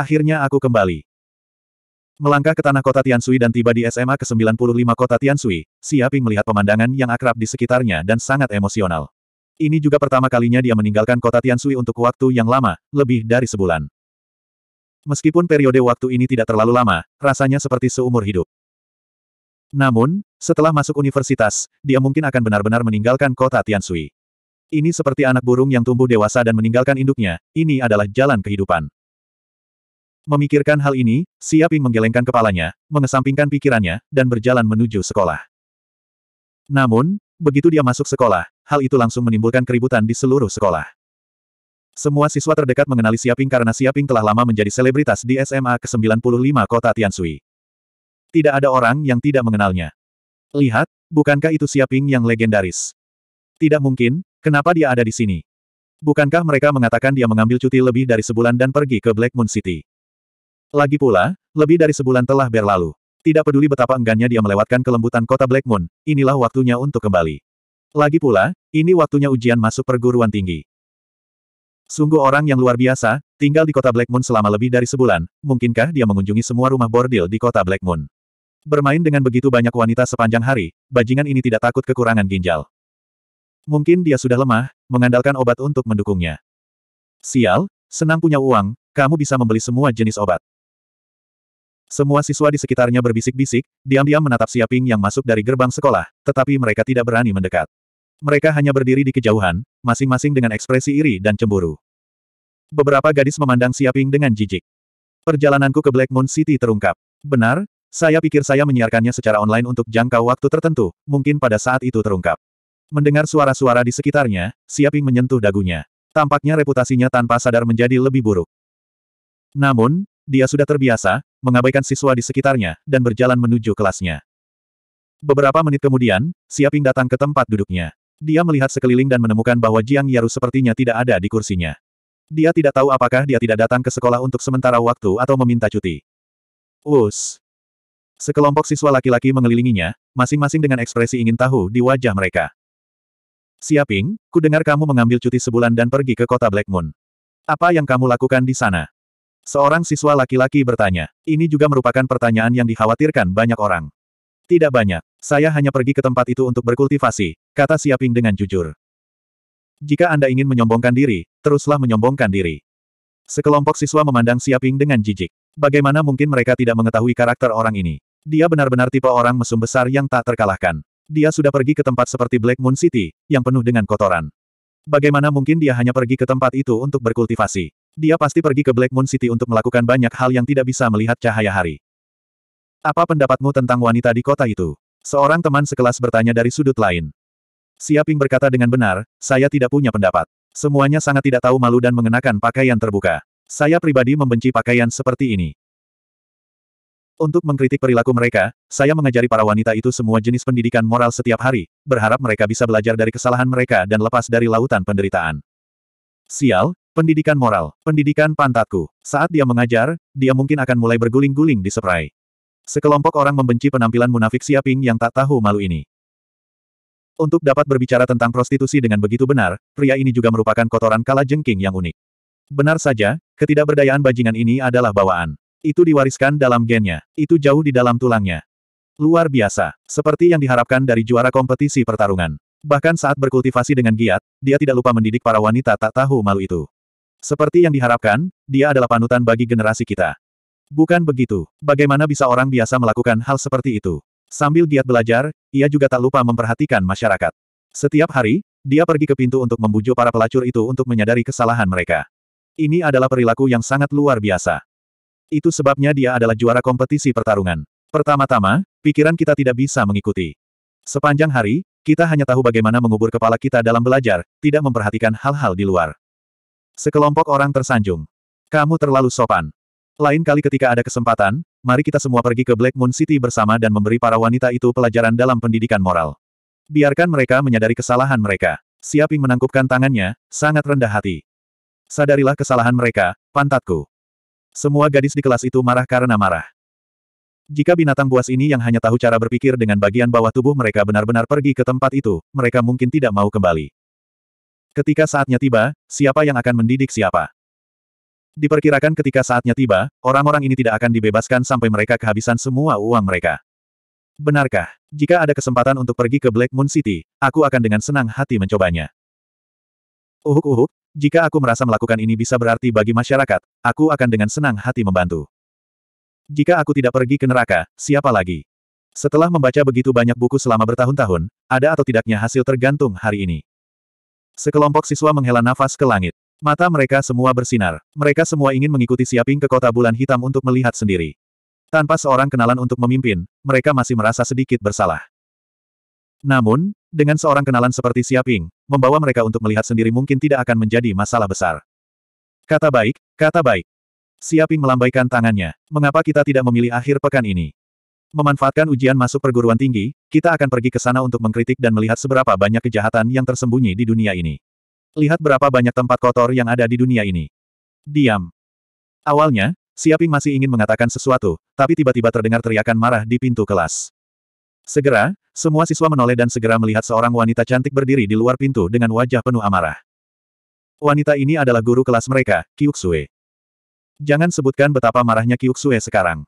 Akhirnya aku kembali. Melangkah ke tanah kota Tiansui dan tiba di SMA ke-95 kota Tiansui, Siaping melihat pemandangan yang akrab di sekitarnya dan sangat emosional. Ini juga pertama kalinya dia meninggalkan kota Tiansui untuk waktu yang lama, lebih dari sebulan. Meskipun periode waktu ini tidak terlalu lama, rasanya seperti seumur hidup. Namun, setelah masuk universitas, dia mungkin akan benar-benar meninggalkan kota Tiansui. Ini seperti anak burung yang tumbuh dewasa dan meninggalkan induknya, ini adalah jalan kehidupan. Memikirkan hal ini, Siaping menggelengkan kepalanya, mengesampingkan pikirannya, dan berjalan menuju sekolah. Namun, begitu dia masuk sekolah, hal itu langsung menimbulkan keributan di seluruh sekolah. Semua siswa terdekat mengenali Siaping karena Siaping telah lama menjadi selebritas di SMA ke-95 kota Tiansui. Tidak ada orang yang tidak mengenalnya. Lihat, bukankah itu Siaping yang legendaris? Tidak mungkin, kenapa dia ada di sini? Bukankah mereka mengatakan dia mengambil cuti lebih dari sebulan dan pergi ke Black Moon City? Lagi pula, lebih dari sebulan telah berlalu. Tidak peduli betapa enggannya dia melewatkan kelembutan kota Black Moon, inilah waktunya untuk kembali. Lagi pula, ini waktunya ujian masuk perguruan tinggi. Sungguh orang yang luar biasa, tinggal di kota Black Moon selama lebih dari sebulan, mungkinkah dia mengunjungi semua rumah bordil di kota Black Moon? Bermain dengan begitu banyak wanita sepanjang hari, bajingan ini tidak takut kekurangan ginjal. Mungkin dia sudah lemah, mengandalkan obat untuk mendukungnya. Sial, senang punya uang, kamu bisa membeli semua jenis obat. Semua siswa di sekitarnya berbisik-bisik, diam-diam menatap Siaping yang masuk dari gerbang sekolah, tetapi mereka tidak berani mendekat. Mereka hanya berdiri di kejauhan, masing-masing dengan ekspresi iri dan cemburu. Beberapa gadis memandang Siaping dengan jijik. Perjalananku ke Black Moon City terungkap. Benar, saya pikir saya menyiarkannya secara online untuk jangka waktu tertentu, mungkin pada saat itu terungkap. Mendengar suara-suara di sekitarnya, Siaping menyentuh dagunya. Tampaknya reputasinya tanpa sadar menjadi lebih buruk. Namun, dia sudah terbiasa, mengabaikan siswa di sekitarnya, dan berjalan menuju kelasnya. Beberapa menit kemudian, Siaping datang ke tempat duduknya. Dia melihat sekeliling dan menemukan bahwa Jiang Yaru sepertinya tidak ada di kursinya. Dia tidak tahu apakah dia tidak datang ke sekolah untuk sementara waktu atau meminta cuti. Us. Sekelompok siswa laki-laki mengelilinginya, masing-masing dengan ekspresi ingin tahu di wajah mereka. Siaping, ku dengar kamu mengambil cuti sebulan dan pergi ke kota Black Moon. Apa yang kamu lakukan di sana? Seorang siswa laki-laki bertanya. Ini juga merupakan pertanyaan yang dikhawatirkan banyak orang. Tidak banyak. Saya hanya pergi ke tempat itu untuk berkultivasi, kata Siaping dengan jujur. Jika Anda ingin menyombongkan diri, teruslah menyombongkan diri. Sekelompok siswa memandang Siaping dengan jijik. Bagaimana mungkin mereka tidak mengetahui karakter orang ini? Dia benar-benar tipe orang mesum besar yang tak terkalahkan. Dia sudah pergi ke tempat seperti Black Moon City, yang penuh dengan kotoran. Bagaimana mungkin dia hanya pergi ke tempat itu untuk berkultivasi? Dia pasti pergi ke Black Moon City untuk melakukan banyak hal yang tidak bisa melihat cahaya hari. Apa pendapatmu tentang wanita di kota itu? Seorang teman sekelas bertanya dari sudut lain. Siaping berkata dengan benar, saya tidak punya pendapat. Semuanya sangat tidak tahu malu dan mengenakan pakaian terbuka. Saya pribadi membenci pakaian seperti ini. Untuk mengkritik perilaku mereka, saya mengajari para wanita itu semua jenis pendidikan moral setiap hari, berharap mereka bisa belajar dari kesalahan mereka dan lepas dari lautan penderitaan. Sial, Pendidikan moral, pendidikan pantatku. Saat dia mengajar, dia mungkin akan mulai berguling-guling di seprai. Sekelompok orang membenci penampilan munafik Siaping yang tak tahu malu ini. Untuk dapat berbicara tentang prostitusi dengan begitu benar, pria ini juga merupakan kotoran kala jengking yang unik. Benar saja, ketidakberdayaan bajingan ini adalah bawaan. Itu diwariskan dalam gennya. Itu jauh di dalam tulangnya. Luar biasa, seperti yang diharapkan dari juara kompetisi pertarungan. Bahkan saat berkultivasi dengan giat, dia tidak lupa mendidik para wanita tak tahu malu itu. Seperti yang diharapkan, dia adalah panutan bagi generasi kita. Bukan begitu, bagaimana bisa orang biasa melakukan hal seperti itu? Sambil giat belajar, ia juga tak lupa memperhatikan masyarakat. Setiap hari, dia pergi ke pintu untuk membujuk para pelacur itu untuk menyadari kesalahan mereka. Ini adalah perilaku yang sangat luar biasa. Itu sebabnya dia adalah juara kompetisi pertarungan. Pertama-tama, pikiran kita tidak bisa mengikuti. Sepanjang hari, kita hanya tahu bagaimana mengubur kepala kita dalam belajar, tidak memperhatikan hal-hal di luar. Sekelompok orang tersanjung. Kamu terlalu sopan. Lain kali ketika ada kesempatan, mari kita semua pergi ke Black Moon City bersama dan memberi para wanita itu pelajaran dalam pendidikan moral. Biarkan mereka menyadari kesalahan mereka. Siaping menangkupkan tangannya, sangat rendah hati. Sadarilah kesalahan mereka, pantatku. Semua gadis di kelas itu marah karena marah. Jika binatang buas ini yang hanya tahu cara berpikir dengan bagian bawah tubuh mereka benar-benar pergi ke tempat itu, mereka mungkin tidak mau kembali. Ketika saatnya tiba, siapa yang akan mendidik siapa? Diperkirakan ketika saatnya tiba, orang-orang ini tidak akan dibebaskan sampai mereka kehabisan semua uang mereka. Benarkah? Jika ada kesempatan untuk pergi ke Black Moon City, aku akan dengan senang hati mencobanya. Uhuk-uhuk, jika aku merasa melakukan ini bisa berarti bagi masyarakat, aku akan dengan senang hati membantu. Jika aku tidak pergi ke neraka, siapa lagi? Setelah membaca begitu banyak buku selama bertahun-tahun, ada atau tidaknya hasil tergantung hari ini. Sekelompok siswa menghela nafas ke langit. Mata mereka semua bersinar. Mereka semua ingin mengikuti Siaping ke kota bulan hitam untuk melihat sendiri. Tanpa seorang kenalan untuk memimpin, mereka masih merasa sedikit bersalah. Namun, dengan seorang kenalan seperti Siaping, membawa mereka untuk melihat sendiri mungkin tidak akan menjadi masalah besar. Kata baik, kata baik. Siaping melambaikan tangannya. Mengapa kita tidak memilih akhir pekan ini? Memanfaatkan ujian masuk perguruan tinggi, kita akan pergi ke sana untuk mengkritik dan melihat seberapa banyak kejahatan yang tersembunyi di dunia ini. Lihat berapa banyak tempat kotor yang ada di dunia ini. Diam. Awalnya, Siaping masih ingin mengatakan sesuatu, tapi tiba-tiba terdengar teriakan marah di pintu kelas. Segera, semua siswa menoleh dan segera melihat seorang wanita cantik berdiri di luar pintu dengan wajah penuh amarah. Wanita ini adalah guru kelas mereka, Kyuksue. Jangan sebutkan betapa marahnya Kyuksue sekarang.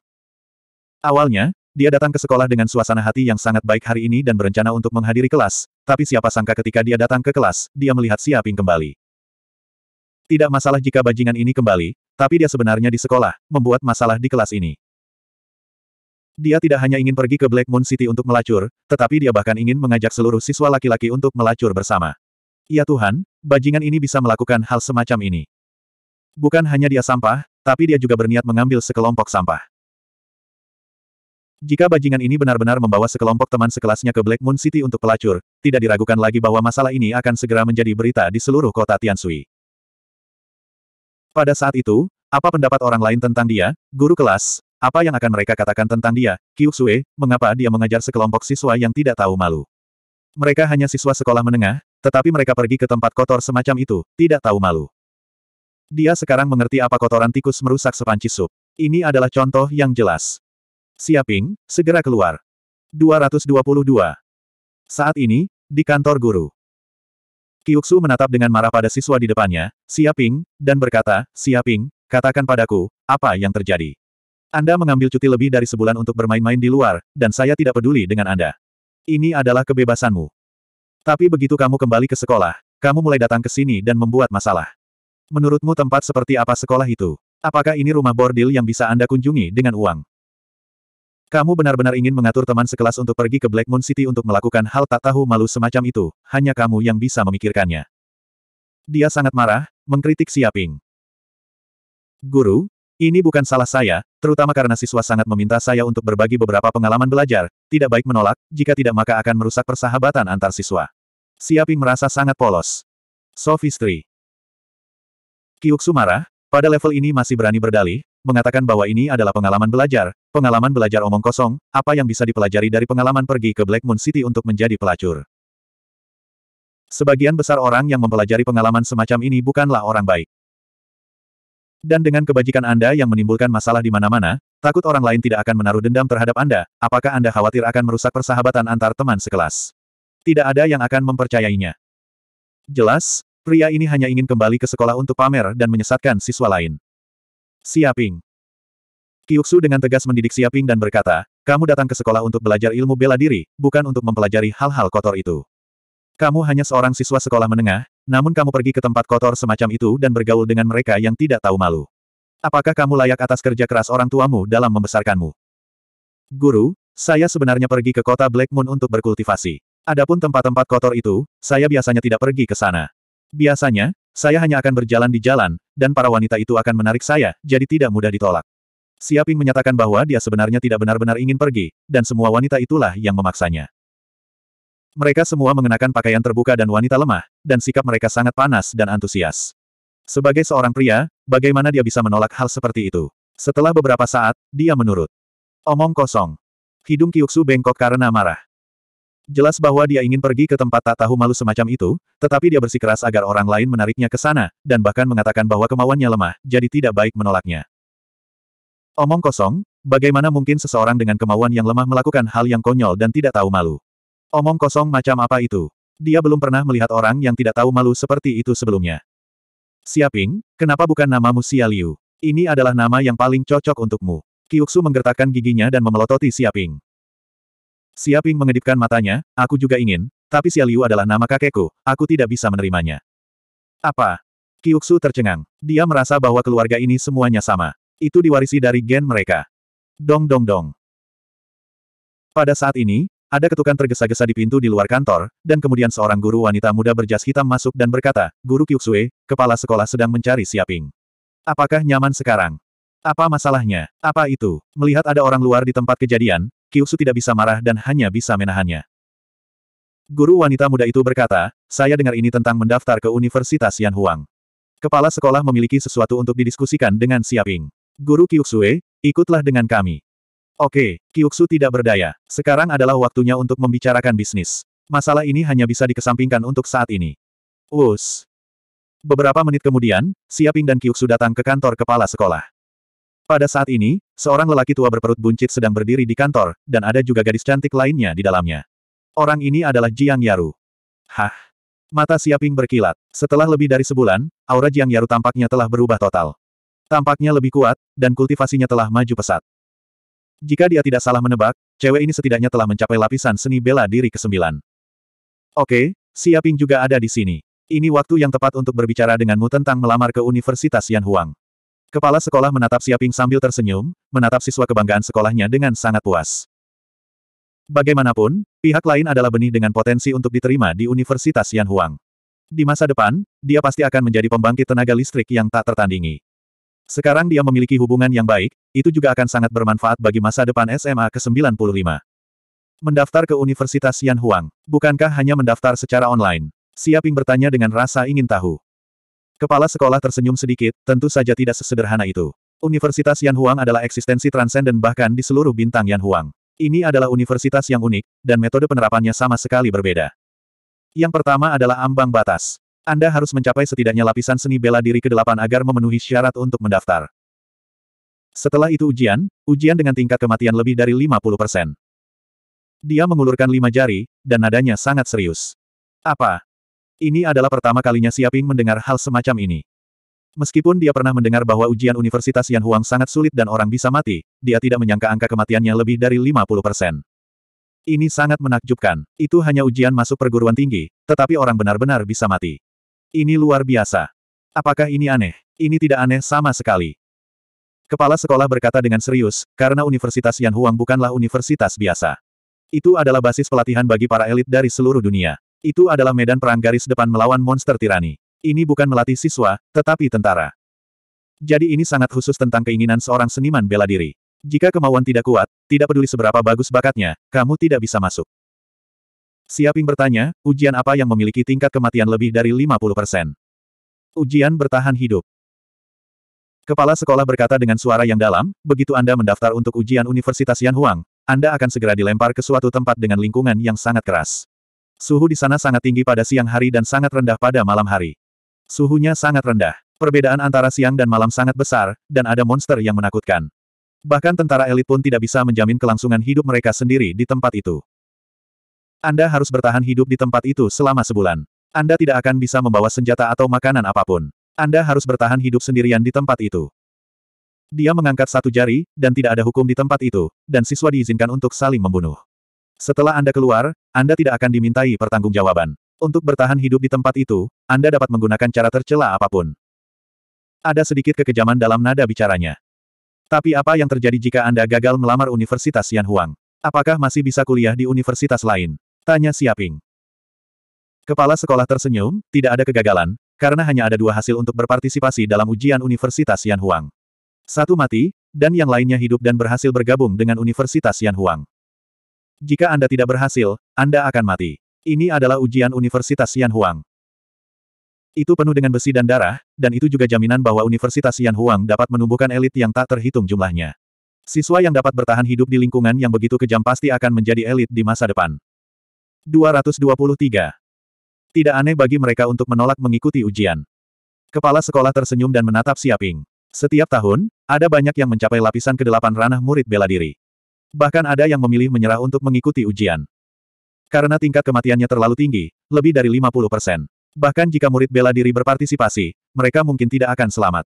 Awalnya, dia datang ke sekolah dengan suasana hati yang sangat baik hari ini dan berencana untuk menghadiri kelas, tapi siapa sangka ketika dia datang ke kelas, dia melihat Siaping kembali. Tidak masalah jika bajingan ini kembali, tapi dia sebenarnya di sekolah, membuat masalah di kelas ini. Dia tidak hanya ingin pergi ke Black Moon City untuk melacur, tetapi dia bahkan ingin mengajak seluruh siswa laki-laki untuk melacur bersama. Ya Tuhan, bajingan ini bisa melakukan hal semacam ini. Bukan hanya dia sampah, tapi dia juga berniat mengambil sekelompok sampah. Jika bajingan ini benar-benar membawa sekelompok teman sekelasnya ke Black Moon City untuk pelacur, tidak diragukan lagi bahwa masalah ini akan segera menjadi berita di seluruh kota Tiansui. Pada saat itu, apa pendapat orang lain tentang dia, guru kelas, apa yang akan mereka katakan tentang dia, Kyuksue, mengapa dia mengajar sekelompok siswa yang tidak tahu malu. Mereka hanya siswa sekolah menengah, tetapi mereka pergi ke tempat kotor semacam itu, tidak tahu malu. Dia sekarang mengerti apa kotoran tikus merusak sepanci sup. Ini adalah contoh yang jelas. Siaping, segera keluar. 222. Saat ini, di kantor guru. Kiuksu menatap dengan marah pada siswa di depannya, Siaping, dan berkata, Siaping, katakan padaku, apa yang terjadi? Anda mengambil cuti lebih dari sebulan untuk bermain-main di luar, dan saya tidak peduli dengan Anda. Ini adalah kebebasanmu. Tapi begitu kamu kembali ke sekolah, kamu mulai datang ke sini dan membuat masalah. Menurutmu tempat seperti apa sekolah itu? Apakah ini rumah bordil yang bisa Anda kunjungi dengan uang? Kamu benar-benar ingin mengatur teman sekelas untuk pergi ke Black Moon City untuk melakukan hal tak tahu malu semacam itu, hanya kamu yang bisa memikirkannya. Dia sangat marah, mengkritik Siaping. Guru, ini bukan salah saya, terutama karena siswa sangat meminta saya untuk berbagi beberapa pengalaman belajar, tidak baik menolak, jika tidak maka akan merusak persahabatan antar siswa. Siaping merasa sangat polos. Sofistri. Kiuksu marah, pada level ini masih berani berdalih, mengatakan bahwa ini adalah pengalaman belajar, pengalaman belajar omong kosong, apa yang bisa dipelajari dari pengalaman pergi ke Black Moon City untuk menjadi pelacur. Sebagian besar orang yang mempelajari pengalaman semacam ini bukanlah orang baik. Dan dengan kebajikan Anda yang menimbulkan masalah di mana-mana, takut orang lain tidak akan menaruh dendam terhadap Anda, apakah Anda khawatir akan merusak persahabatan antar teman sekelas? Tidak ada yang akan mempercayainya. Jelas, pria ini hanya ingin kembali ke sekolah untuk pamer dan menyesatkan siswa lain. Siaping. Kyuksu dengan tegas mendidik Siaping dan berkata, kamu datang ke sekolah untuk belajar ilmu bela diri, bukan untuk mempelajari hal-hal kotor itu. Kamu hanya seorang siswa sekolah menengah, namun kamu pergi ke tempat kotor semacam itu dan bergaul dengan mereka yang tidak tahu malu. Apakah kamu layak atas kerja keras orang tuamu dalam membesarkanmu? Guru, saya sebenarnya pergi ke kota Black Moon untuk berkultivasi. Adapun tempat-tempat kotor itu, saya biasanya tidak pergi ke sana. Biasanya, saya hanya akan berjalan di jalan, dan para wanita itu akan menarik saya, jadi tidak mudah ditolak. Siaping menyatakan bahwa dia sebenarnya tidak benar-benar ingin pergi, dan semua wanita itulah yang memaksanya. Mereka semua mengenakan pakaian terbuka dan wanita lemah, dan sikap mereka sangat panas dan antusias. Sebagai seorang pria, bagaimana dia bisa menolak hal seperti itu? Setelah beberapa saat, dia menurut. Omong kosong. Hidung Kyuksu bengkok karena marah. Jelas bahwa dia ingin pergi ke tempat tak tahu malu semacam itu, tetapi dia bersikeras agar orang lain menariknya ke sana, dan bahkan mengatakan bahwa kemauannya lemah, jadi tidak baik menolaknya. Omong kosong, bagaimana mungkin seseorang dengan kemauan yang lemah melakukan hal yang konyol dan tidak tahu malu? Omong kosong macam apa itu? Dia belum pernah melihat orang yang tidak tahu malu seperti itu sebelumnya. Siaping, kenapa bukan namamu Xia Liu? Ini adalah nama yang paling cocok untukmu. Kiuksu menggertakkan giginya dan memelototi Siaping. Siaping mengedipkan matanya, aku juga ingin, tapi Xia Liu adalah nama kakekku, aku tidak bisa menerimanya. Apa? Kiuksu tercengang. Dia merasa bahwa keluarga ini semuanya sama. Itu diwarisi dari gen mereka. Dong dong dong. Pada saat ini, ada ketukan tergesa-gesa di pintu di luar kantor, dan kemudian seorang guru wanita muda berjas hitam masuk dan berkata, Guru Kyuksue, kepala sekolah sedang mencari Siaping. Apakah nyaman sekarang? Apa masalahnya? Apa itu? Melihat ada orang luar di tempat kejadian, Kyusu tidak bisa marah dan hanya bisa menahannya. Guru wanita muda itu berkata, saya dengar ini tentang mendaftar ke Universitas Yanhuang. Kepala sekolah memiliki sesuatu untuk didiskusikan dengan Siaping. Guru Kyuksue, eh, ikutlah dengan kami. Oke, Kyuksu tidak berdaya. Sekarang adalah waktunya untuk membicarakan bisnis. Masalah ini hanya bisa dikesampingkan untuk saat ini. Us. Beberapa menit kemudian, Siaping dan Kyuksu datang ke kantor kepala sekolah. Pada saat ini, seorang lelaki tua berperut buncit sedang berdiri di kantor, dan ada juga gadis cantik lainnya di dalamnya. Orang ini adalah Jiang Yaru. Hah? Mata Siaping berkilat. Setelah lebih dari sebulan, aura Jiang Yaru tampaknya telah berubah total. Tampaknya lebih kuat, dan kultivasinya telah maju pesat. Jika dia tidak salah menebak, cewek ini setidaknya telah mencapai lapisan seni bela diri ke-9. Oke, Siaping juga ada di sini. Ini waktu yang tepat untuk berbicara denganmu tentang melamar ke Universitas Yanhuang. Kepala sekolah menatap Siaping sambil tersenyum, menatap siswa kebanggaan sekolahnya dengan sangat puas. Bagaimanapun, pihak lain adalah benih dengan potensi untuk diterima di Universitas Yanhuang. Di masa depan, dia pasti akan menjadi pembangkit tenaga listrik yang tak tertandingi. Sekarang dia memiliki hubungan yang baik, itu juga akan sangat bermanfaat bagi masa depan SMA ke-95. Mendaftar ke Universitas Yanhuang, bukankah hanya mendaftar secara online? Siaping bertanya dengan rasa ingin tahu. Kepala sekolah tersenyum sedikit, tentu saja tidak sesederhana itu. Universitas Yan Huang adalah eksistensi transenden bahkan di seluruh bintang Yan Huang. Ini adalah universitas yang unik, dan metode penerapannya sama sekali berbeda. Yang pertama adalah ambang batas. Anda harus mencapai setidaknya lapisan seni bela diri ke-8 agar memenuhi syarat untuk mendaftar. Setelah itu ujian, ujian dengan tingkat kematian lebih dari 50%. Dia mengulurkan lima jari, dan nadanya sangat serius. Apa? Ini adalah pertama kalinya Siaping mendengar hal semacam ini. Meskipun dia pernah mendengar bahwa ujian Universitas Yan Huang sangat sulit dan orang bisa mati, dia tidak menyangka angka kematiannya lebih dari 50 persen. Ini sangat menakjubkan. Itu hanya ujian masuk perguruan tinggi, tetapi orang benar-benar bisa mati. Ini luar biasa. Apakah ini aneh? Ini tidak aneh sama sekali. Kepala sekolah berkata dengan serius, karena Universitas Yan Huang bukanlah universitas biasa. Itu adalah basis pelatihan bagi para elit dari seluruh dunia. Itu adalah medan perang garis depan melawan monster tirani. Ini bukan melatih siswa, tetapi tentara. Jadi ini sangat khusus tentang keinginan seorang seniman bela diri. Jika kemauan tidak kuat, tidak peduli seberapa bagus bakatnya, kamu tidak bisa masuk. Siaping bertanya, ujian apa yang memiliki tingkat kematian lebih dari 50%? Ujian bertahan hidup. Kepala sekolah berkata dengan suara yang dalam, begitu Anda mendaftar untuk ujian Universitas Huang, Anda akan segera dilempar ke suatu tempat dengan lingkungan yang sangat keras. Suhu di sana sangat tinggi pada siang hari dan sangat rendah pada malam hari. Suhunya sangat rendah. Perbedaan antara siang dan malam sangat besar, dan ada monster yang menakutkan. Bahkan tentara elit pun tidak bisa menjamin kelangsungan hidup mereka sendiri di tempat itu. Anda harus bertahan hidup di tempat itu selama sebulan. Anda tidak akan bisa membawa senjata atau makanan apapun. Anda harus bertahan hidup sendirian di tempat itu. Dia mengangkat satu jari, dan tidak ada hukum di tempat itu, dan siswa diizinkan untuk saling membunuh. Setelah Anda keluar, Anda tidak akan dimintai pertanggungjawaban. Untuk bertahan hidup di tempat itu, Anda dapat menggunakan cara tercela apapun. Ada sedikit kekejaman dalam nada bicaranya. Tapi apa yang terjadi jika Anda gagal melamar Universitas Yan Huang? Apakah masih bisa kuliah di universitas lain? Tanya Siaping. Kepala sekolah tersenyum, tidak ada kegagalan, karena hanya ada dua hasil untuk berpartisipasi dalam ujian Universitas Yan Huang. Satu mati, dan yang lainnya hidup dan berhasil bergabung dengan Universitas Yan Huang. Jika Anda tidak berhasil, Anda akan mati. Ini adalah ujian Universitas Yan Huang. Itu penuh dengan besi dan darah, dan itu juga jaminan bahwa Universitas Yan Huang dapat menumbuhkan elit yang tak terhitung jumlahnya. Siswa yang dapat bertahan hidup di lingkungan yang begitu kejam pasti akan menjadi elit di masa depan. 223. Tidak aneh bagi mereka untuk menolak mengikuti ujian. Kepala sekolah tersenyum dan menatap Siaping. Setiap tahun, ada banyak yang mencapai lapisan ke-8 ranah murid bela diri. Bahkan ada yang memilih menyerah untuk mengikuti ujian. Karena tingkat kematiannya terlalu tinggi, lebih dari 50 persen. Bahkan jika murid bela diri berpartisipasi, mereka mungkin tidak akan selamat.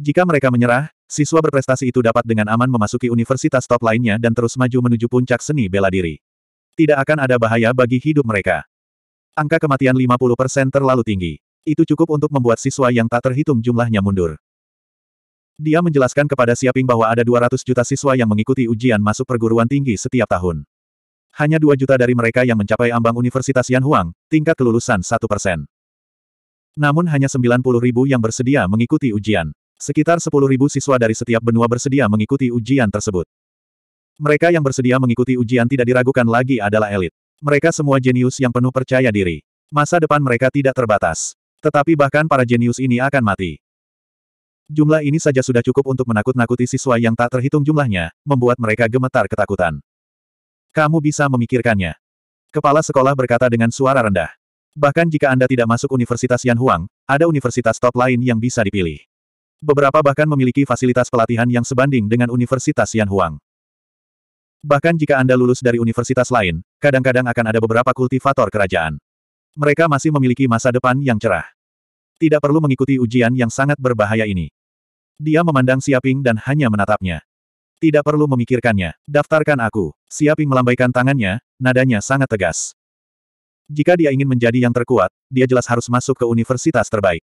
Jika mereka menyerah, siswa berprestasi itu dapat dengan aman memasuki universitas top lainnya dan terus maju menuju puncak seni bela diri. Tidak akan ada bahaya bagi hidup mereka. Angka kematian 50% terlalu tinggi. Itu cukup untuk membuat siswa yang tak terhitung jumlahnya mundur. Dia menjelaskan kepada Siaping bahwa ada 200 juta siswa yang mengikuti ujian masuk perguruan tinggi setiap tahun. Hanya 2 juta dari mereka yang mencapai ambang Universitas Yanhuang, tingkat kelulusan 1 persen. Namun hanya 90 ribu yang bersedia mengikuti ujian. Sekitar 10 ribu siswa dari setiap benua bersedia mengikuti ujian tersebut. Mereka yang bersedia mengikuti ujian tidak diragukan lagi adalah elit. Mereka semua jenius yang penuh percaya diri. Masa depan mereka tidak terbatas. Tetapi bahkan para jenius ini akan mati. Jumlah ini saja sudah cukup untuk menakut-nakuti siswa yang tak terhitung jumlahnya, membuat mereka gemetar ketakutan. Kamu bisa memikirkannya. Kepala sekolah berkata dengan suara rendah. Bahkan jika Anda tidak masuk Universitas Yanhuang, ada universitas top lain yang bisa dipilih. Beberapa bahkan memiliki fasilitas pelatihan yang sebanding dengan Universitas Yanhuang. Bahkan jika Anda lulus dari universitas lain, kadang-kadang akan ada beberapa kultivator kerajaan. Mereka masih memiliki masa depan yang cerah. Tidak perlu mengikuti ujian yang sangat berbahaya ini. Dia memandang Siaping dan hanya menatapnya. Tidak perlu memikirkannya. Daftarkan aku. Siaping melambaikan tangannya, nadanya sangat tegas. Jika dia ingin menjadi yang terkuat, dia jelas harus masuk ke universitas terbaik.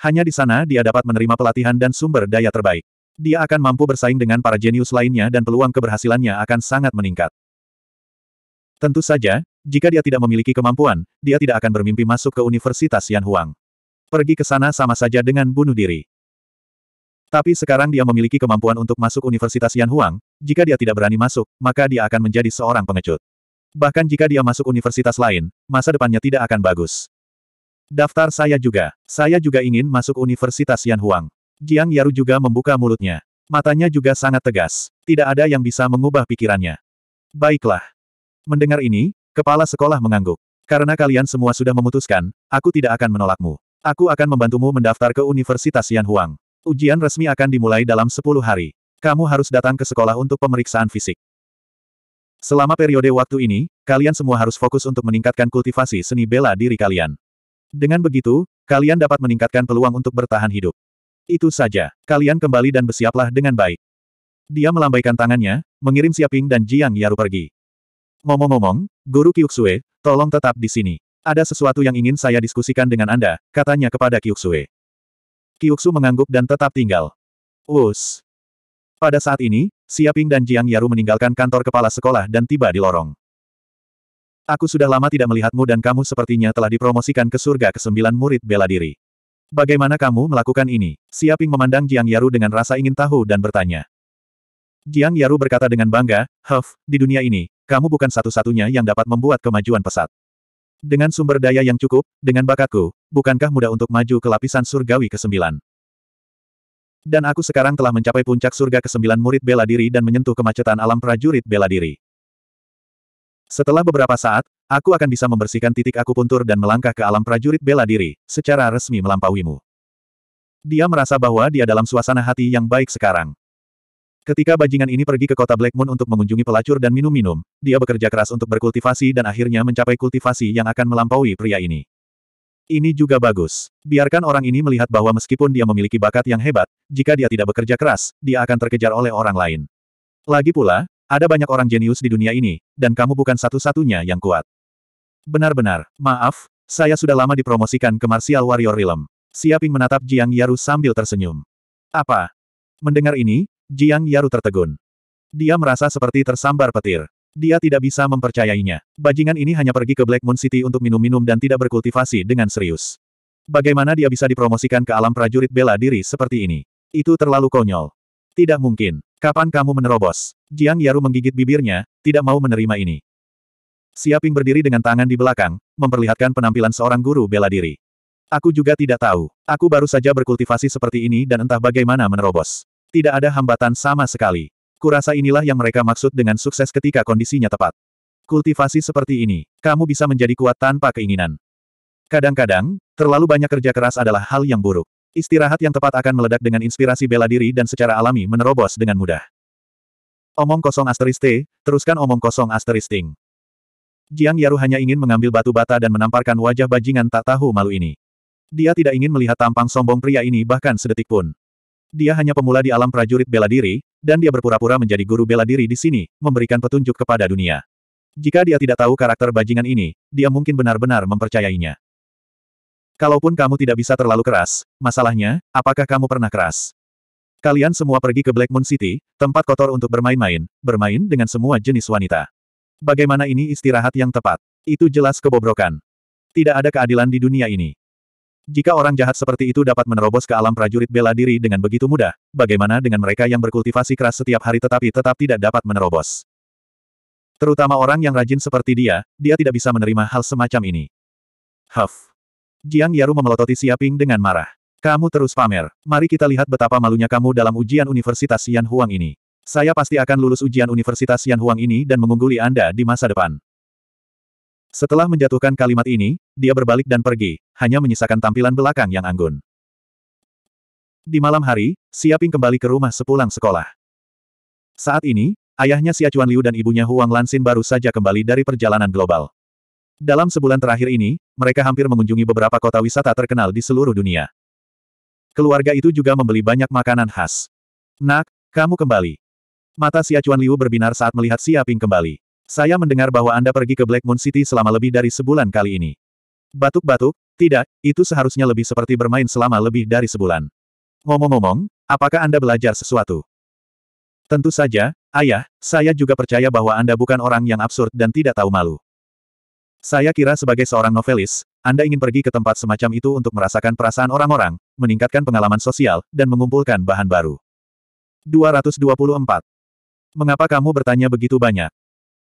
Hanya di sana dia dapat menerima pelatihan dan sumber daya terbaik. Dia akan mampu bersaing dengan para jenius lainnya dan peluang keberhasilannya akan sangat meningkat. Tentu saja, jika dia tidak memiliki kemampuan, dia tidak akan bermimpi masuk ke universitas Yan Huang. Pergi ke sana sama saja dengan bunuh diri. Tapi sekarang dia memiliki kemampuan untuk masuk Universitas Yan Huang, jika dia tidak berani masuk, maka dia akan menjadi seorang pengecut. Bahkan jika dia masuk universitas lain, masa depannya tidak akan bagus. Daftar saya juga. Saya juga ingin masuk Universitas Yan Huang. Jiang Yaru juga membuka mulutnya. Matanya juga sangat tegas. Tidak ada yang bisa mengubah pikirannya. Baiklah. Mendengar ini, kepala sekolah mengangguk. Karena kalian semua sudah memutuskan, aku tidak akan menolakmu. Aku akan membantumu mendaftar ke Universitas Yan Huang. Ujian resmi akan dimulai dalam 10 hari. Kamu harus datang ke sekolah untuk pemeriksaan fisik. Selama periode waktu ini, kalian semua harus fokus untuk meningkatkan kultivasi seni bela diri kalian. Dengan begitu, kalian dapat meningkatkan peluang untuk bertahan hidup. Itu saja, kalian kembali dan bersiaplah dengan baik. Dia melambaikan tangannya, mengirim Siaping dan Jiang Yaru pergi. Ngomong-ngomong, Guru Kyuksue, tolong tetap di sini. Ada sesuatu yang ingin saya diskusikan dengan Anda, katanya kepada Kyuksue. Kiuksu mengangguk dan tetap tinggal. Us. Pada saat ini, Siaping dan Jiang Yaru meninggalkan kantor kepala sekolah dan tiba di lorong. Aku sudah lama tidak melihatmu dan kamu sepertinya telah dipromosikan ke surga ke sembilan murid bela diri. Bagaimana kamu melakukan ini? Siaping memandang Jiang Yaru dengan rasa ingin tahu dan bertanya. Jiang Yaru berkata dengan bangga, Huff, di dunia ini, kamu bukan satu-satunya yang dapat membuat kemajuan pesat. Dengan sumber daya yang cukup, dengan bakatku, bukankah mudah untuk maju ke lapisan surgawi ke-9? Dan aku sekarang telah mencapai puncak surga ke-9 murid bela diri dan menyentuh kemacetan alam prajurit bela diri. Setelah beberapa saat, aku akan bisa membersihkan titik aku puntur dan melangkah ke alam prajurit bela diri, secara resmi melampauimu. Dia merasa bahwa dia dalam suasana hati yang baik sekarang. Ketika bajingan ini pergi ke kota Black Moon untuk mengunjungi pelacur dan minum-minum, dia bekerja keras untuk berkultivasi dan akhirnya mencapai kultivasi yang akan melampaui pria ini. Ini juga bagus. Biarkan orang ini melihat bahwa meskipun dia memiliki bakat yang hebat, jika dia tidak bekerja keras, dia akan terkejar oleh orang lain. Lagi pula, ada banyak orang jenius di dunia ini, dan kamu bukan satu-satunya yang kuat. Benar-benar, maaf, saya sudah lama dipromosikan ke Martial Warrior Realm. Siaping menatap Jiang Yaru sambil tersenyum. Apa? Mendengar ini, Jiang Yaru tertegun. Dia merasa seperti tersambar petir. Dia tidak bisa mempercayainya. Bajingan ini hanya pergi ke Black Moon City untuk minum-minum dan tidak berkultivasi dengan serius. Bagaimana dia bisa dipromosikan ke alam prajurit bela diri seperti ini? Itu terlalu konyol. Tidak mungkin. Kapan kamu menerobos? Jiang Yaru menggigit bibirnya, tidak mau menerima ini. Siaping berdiri dengan tangan di belakang, memperlihatkan penampilan seorang guru bela diri. Aku juga tidak tahu. Aku baru saja berkultivasi seperti ini dan entah bagaimana menerobos. Tidak ada hambatan sama sekali. Kurasa inilah yang mereka maksud dengan sukses ketika kondisinya tepat. Kultivasi seperti ini, kamu bisa menjadi kuat tanpa keinginan. Kadang-kadang, terlalu banyak kerja keras adalah hal yang buruk. Istirahat yang tepat akan meledak dengan inspirasi bela diri dan secara alami menerobos dengan mudah. Omong kosong asteris T, teruskan omong kosong asteris Ting. Jiang Yaru hanya ingin mengambil batu bata dan menamparkan wajah bajingan tak tahu malu ini. Dia tidak ingin melihat tampang sombong pria ini bahkan sedetik pun dia hanya pemula di alam prajurit bela diri, dan dia berpura-pura menjadi guru bela diri di sini, memberikan petunjuk kepada dunia. Jika dia tidak tahu karakter bajingan ini, dia mungkin benar-benar mempercayainya. Kalaupun kamu tidak bisa terlalu keras, masalahnya, apakah kamu pernah keras? Kalian semua pergi ke Black Moon City, tempat kotor untuk bermain-main, bermain dengan semua jenis wanita. Bagaimana ini istirahat yang tepat? Itu jelas kebobrokan. Tidak ada keadilan di dunia ini. Jika orang jahat seperti itu dapat menerobos ke alam prajurit bela diri dengan begitu mudah, bagaimana dengan mereka yang berkultivasi keras setiap hari tetapi tetap tidak dapat menerobos? Terutama orang yang rajin seperti dia, dia tidak bisa menerima hal semacam ini. Huff. Jiang Yaru memelototi Siaping dengan marah. Kamu terus pamer. Mari kita lihat betapa malunya kamu dalam ujian Universitas Yan Huang ini. Saya pasti akan lulus ujian Universitas Yan Huang ini dan mengungguli Anda di masa depan. Setelah menjatuhkan kalimat ini, dia berbalik dan pergi, hanya menyisakan tampilan belakang yang anggun. Di malam hari, Siaping kembali ke rumah sepulang sekolah. Saat ini, ayahnya Siacuan Liu dan ibunya Huang Lansin baru saja kembali dari perjalanan global. Dalam sebulan terakhir ini, mereka hampir mengunjungi beberapa kota wisata terkenal di seluruh dunia. Keluarga itu juga membeli banyak makanan khas. Nak, kamu kembali. Mata Siacuan Liu berbinar saat melihat Siaping kembali. Saya mendengar bahwa Anda pergi ke Black Moon City selama lebih dari sebulan kali ini. Batuk-batuk, tidak, itu seharusnya lebih seperti bermain selama lebih dari sebulan. Ngomong-ngomong, apakah Anda belajar sesuatu? Tentu saja, ayah, saya juga percaya bahwa Anda bukan orang yang absurd dan tidak tahu malu. Saya kira sebagai seorang novelis, Anda ingin pergi ke tempat semacam itu untuk merasakan perasaan orang-orang, meningkatkan pengalaman sosial, dan mengumpulkan bahan baru. 224. Mengapa kamu bertanya begitu banyak?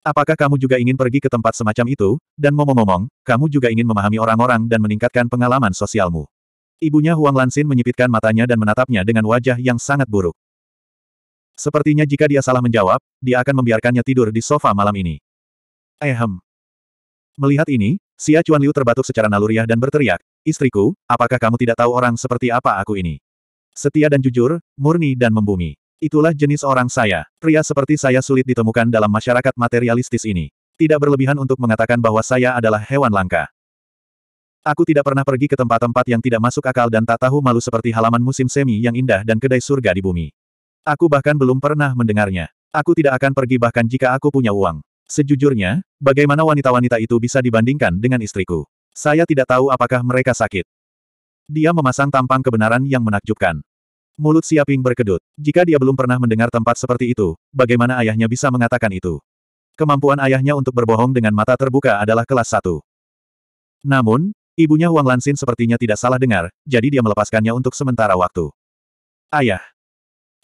Apakah kamu juga ingin pergi ke tempat semacam itu? Dan ngomong-ngomong, kamu juga ingin memahami orang-orang dan meningkatkan pengalaman sosialmu. Ibunya Huang Lansin menyipitkan matanya dan menatapnya dengan wajah yang sangat buruk. Sepertinya jika dia salah menjawab, dia akan membiarkannya tidur di sofa malam ini. Ehem. Melihat ini, Xia Chuan Liu terbatuk secara naluriah dan berteriak, Istriku, apakah kamu tidak tahu orang seperti apa aku ini? Setia dan jujur, murni dan membumi. Itulah jenis orang saya. Pria seperti saya sulit ditemukan dalam masyarakat materialistis ini. Tidak berlebihan untuk mengatakan bahwa saya adalah hewan langka. Aku tidak pernah pergi ke tempat-tempat yang tidak masuk akal dan tak tahu malu seperti halaman musim semi yang indah dan kedai surga di bumi. Aku bahkan belum pernah mendengarnya. Aku tidak akan pergi bahkan jika aku punya uang. Sejujurnya, bagaimana wanita-wanita itu bisa dibandingkan dengan istriku? Saya tidak tahu apakah mereka sakit. Dia memasang tampang kebenaran yang menakjubkan. Mulut Siaping berkedut. Jika dia belum pernah mendengar tempat seperti itu, bagaimana ayahnya bisa mengatakan itu? Kemampuan ayahnya untuk berbohong dengan mata terbuka adalah kelas satu. Namun, ibunya Wang Lansin sepertinya tidak salah dengar, jadi dia melepaskannya untuk sementara waktu. Ayah.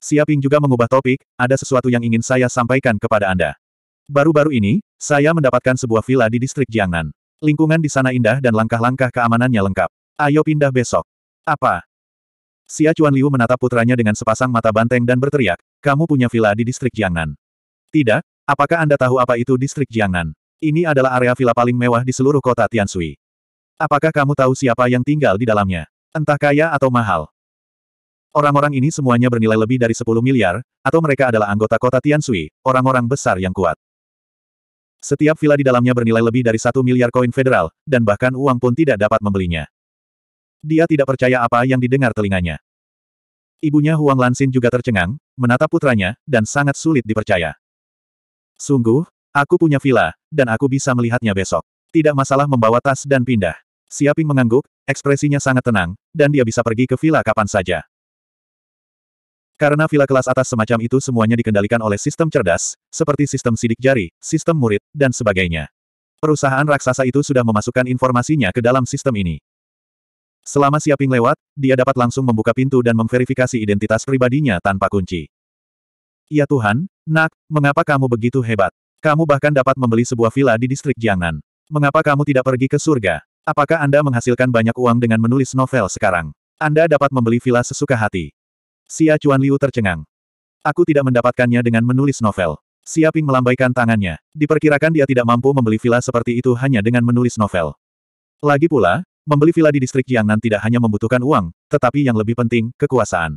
Siaping juga mengubah topik, ada sesuatu yang ingin saya sampaikan kepada Anda. Baru-baru ini, saya mendapatkan sebuah villa di distrik Jiangnan. Lingkungan di sana indah dan langkah-langkah keamanannya lengkap. Ayo pindah besok. Apa? Xia Chuan Liu menatap putranya dengan sepasang mata banteng dan berteriak, kamu punya villa di distrik Jiangnan. Tidak, apakah Anda tahu apa itu distrik Jiangnan? Ini adalah area villa paling mewah di seluruh kota Tiansui. Apakah kamu tahu siapa yang tinggal di dalamnya? Entah kaya atau mahal. Orang-orang ini semuanya bernilai lebih dari 10 miliar, atau mereka adalah anggota kota Tiansui, orang-orang besar yang kuat. Setiap villa di dalamnya bernilai lebih dari satu miliar koin federal, dan bahkan uang pun tidak dapat membelinya. Dia tidak percaya apa yang didengar telinganya. Ibunya Huang Lansin juga tercengang, menatap putranya, dan sangat sulit dipercaya. Sungguh, aku punya villa, dan aku bisa melihatnya besok. Tidak masalah membawa tas dan pindah. Siaping mengangguk, ekspresinya sangat tenang, dan dia bisa pergi ke villa kapan saja. Karena villa kelas atas semacam itu semuanya dikendalikan oleh sistem cerdas, seperti sistem sidik jari, sistem murid, dan sebagainya. Perusahaan raksasa itu sudah memasukkan informasinya ke dalam sistem ini. Selama Siaping lewat, dia dapat langsung membuka pintu dan memverifikasi identitas pribadinya tanpa kunci. Ya Tuhan, Nak, mengapa kamu begitu hebat? Kamu bahkan dapat membeli sebuah villa di distrik Jiangnan. Mengapa kamu tidak pergi ke surga? Apakah Anda menghasilkan banyak uang dengan menulis novel sekarang? Anda dapat membeli villa sesuka hati. Xia Chuan Liu tercengang. Aku tidak mendapatkannya dengan menulis novel. Xia Ping melambaikan tangannya. Diperkirakan dia tidak mampu membeli villa seperti itu hanya dengan menulis novel. Lagi pula, Membeli villa di distrik Jiangnan tidak hanya membutuhkan uang, tetapi yang lebih penting, kekuasaan.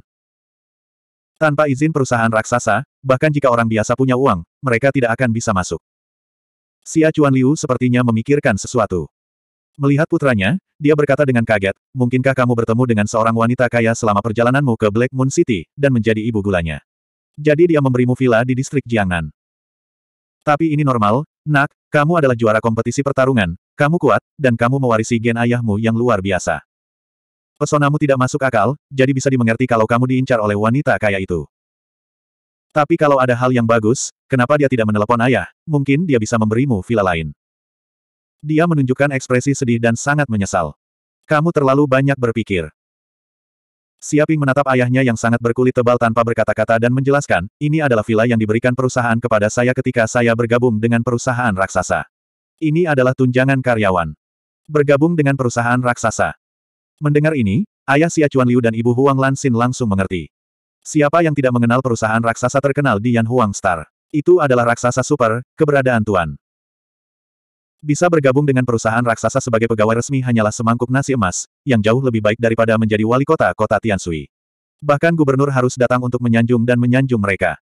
Tanpa izin perusahaan raksasa, bahkan jika orang biasa punya uang, mereka tidak akan bisa masuk. Si Acuan Liu sepertinya memikirkan sesuatu. Melihat putranya, dia berkata dengan kaget, mungkinkah kamu bertemu dengan seorang wanita kaya selama perjalananmu ke Black Moon City, dan menjadi ibu gulanya. Jadi dia memberimu villa di distrik Jiangnan. Tapi ini normal, Nak, kamu adalah juara kompetisi pertarungan, kamu kuat, dan kamu mewarisi gen ayahmu yang luar biasa. Pesonamu tidak masuk akal, jadi bisa dimengerti kalau kamu diincar oleh wanita kaya itu. Tapi kalau ada hal yang bagus, kenapa dia tidak menelepon ayah? Mungkin dia bisa memberimu villa lain. Dia menunjukkan ekspresi sedih dan sangat menyesal. Kamu terlalu banyak berpikir. Siaping menatap ayahnya yang sangat berkulit tebal tanpa berkata-kata dan menjelaskan, ini adalah villa yang diberikan perusahaan kepada saya ketika saya bergabung dengan perusahaan raksasa. Ini adalah tunjangan karyawan. Bergabung dengan perusahaan raksasa. Mendengar ini, ayah Xia Chuan Liu dan ibu Huang Lansin langsung mengerti. Siapa yang tidak mengenal perusahaan raksasa terkenal di Yan Huang Star? Itu adalah raksasa super, keberadaan Tuan. Bisa bergabung dengan perusahaan raksasa sebagai pegawai resmi hanyalah semangkuk nasi emas, yang jauh lebih baik daripada menjadi wali kota kota Tiansui. Bahkan gubernur harus datang untuk menyanjung dan menyanjung mereka.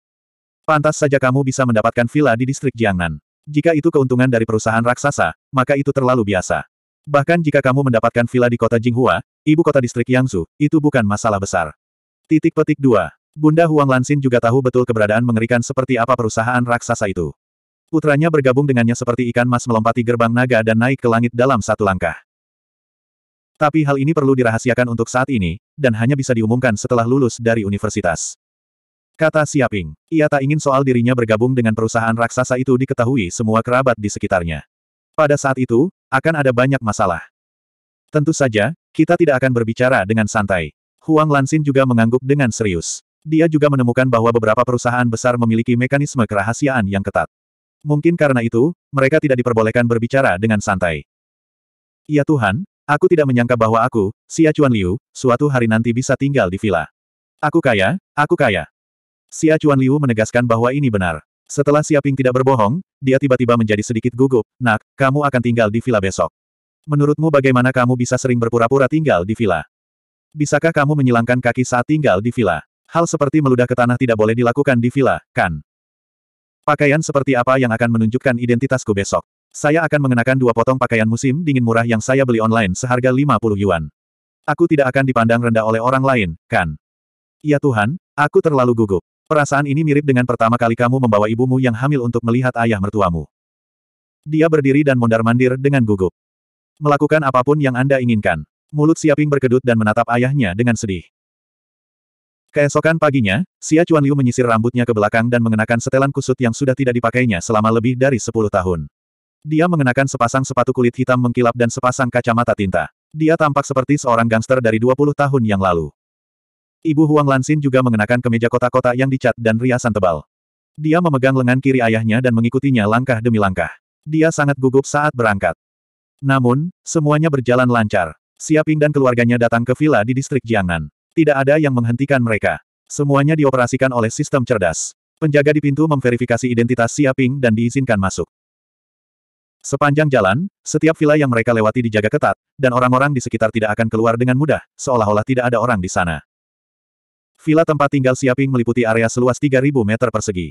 Pantas saja kamu bisa mendapatkan villa di distrik Jiangnan. Jika itu keuntungan dari perusahaan raksasa, maka itu terlalu biasa. Bahkan jika kamu mendapatkan villa di kota Jinghua, ibu kota distrik Yangsu, itu bukan masalah besar. Titik petik 2. Bunda Huang Lansin juga tahu betul keberadaan mengerikan seperti apa perusahaan raksasa itu. Putranya bergabung dengannya seperti ikan mas melompati gerbang naga dan naik ke langit dalam satu langkah. Tapi hal ini perlu dirahasiakan untuk saat ini, dan hanya bisa diumumkan setelah lulus dari universitas. Kata Siaping, ia tak ingin soal dirinya bergabung dengan perusahaan raksasa itu diketahui semua kerabat di sekitarnya. Pada saat itu, akan ada banyak masalah. Tentu saja, kita tidak akan berbicara dengan santai. Huang Lansin juga mengangguk dengan serius. Dia juga menemukan bahwa beberapa perusahaan besar memiliki mekanisme kerahasiaan yang ketat. Mungkin karena itu, mereka tidak diperbolehkan berbicara dengan santai. Ya Tuhan, aku tidak menyangka bahwa aku, si Acuan Liu, suatu hari nanti bisa tinggal di villa. Aku kaya, aku kaya. Si Acuan Liu menegaskan bahwa ini benar. Setelah Siaping tidak berbohong, dia tiba-tiba menjadi sedikit gugup. Nak, kamu akan tinggal di villa besok. Menurutmu bagaimana kamu bisa sering berpura-pura tinggal di villa? Bisakah kamu menyilangkan kaki saat tinggal di villa? Hal seperti meludah ke tanah tidak boleh dilakukan di villa, kan? Pakaian seperti apa yang akan menunjukkan identitasku besok? Saya akan mengenakan dua potong pakaian musim dingin murah yang saya beli online seharga 50 yuan. Aku tidak akan dipandang rendah oleh orang lain, kan? Ya Tuhan, aku terlalu gugup. Perasaan ini mirip dengan pertama kali kamu membawa ibumu yang hamil untuk melihat ayah mertuamu. Dia berdiri dan mondar-mandir dengan gugup. Melakukan apapun yang Anda inginkan. Mulut Siaping berkedut dan menatap ayahnya dengan sedih. Keesokan paginya, Xia Chuan Liu menyisir rambutnya ke belakang dan mengenakan setelan kusut yang sudah tidak dipakainya selama lebih dari sepuluh tahun. Dia mengenakan sepasang sepatu kulit hitam mengkilap dan sepasang kacamata tinta. Dia tampak seperti seorang gangster dari 20 tahun yang lalu. Ibu Huang Lansin juga mengenakan kemeja kota-kota yang dicat dan riasan tebal. Dia memegang lengan kiri ayahnya dan mengikutinya langkah demi langkah. Dia sangat gugup saat berangkat. Namun, semuanya berjalan lancar. Siaping dan keluarganya datang ke villa di distrik Jiangnan. Tidak ada yang menghentikan mereka. Semuanya dioperasikan oleh sistem cerdas. Penjaga di pintu memverifikasi identitas Siaping dan diizinkan masuk. Sepanjang jalan, setiap villa yang mereka lewati dijaga ketat, dan orang-orang di sekitar tidak akan keluar dengan mudah, seolah-olah tidak ada orang di sana. Villa tempat tinggal Siaping meliputi area seluas 3.000 meter persegi.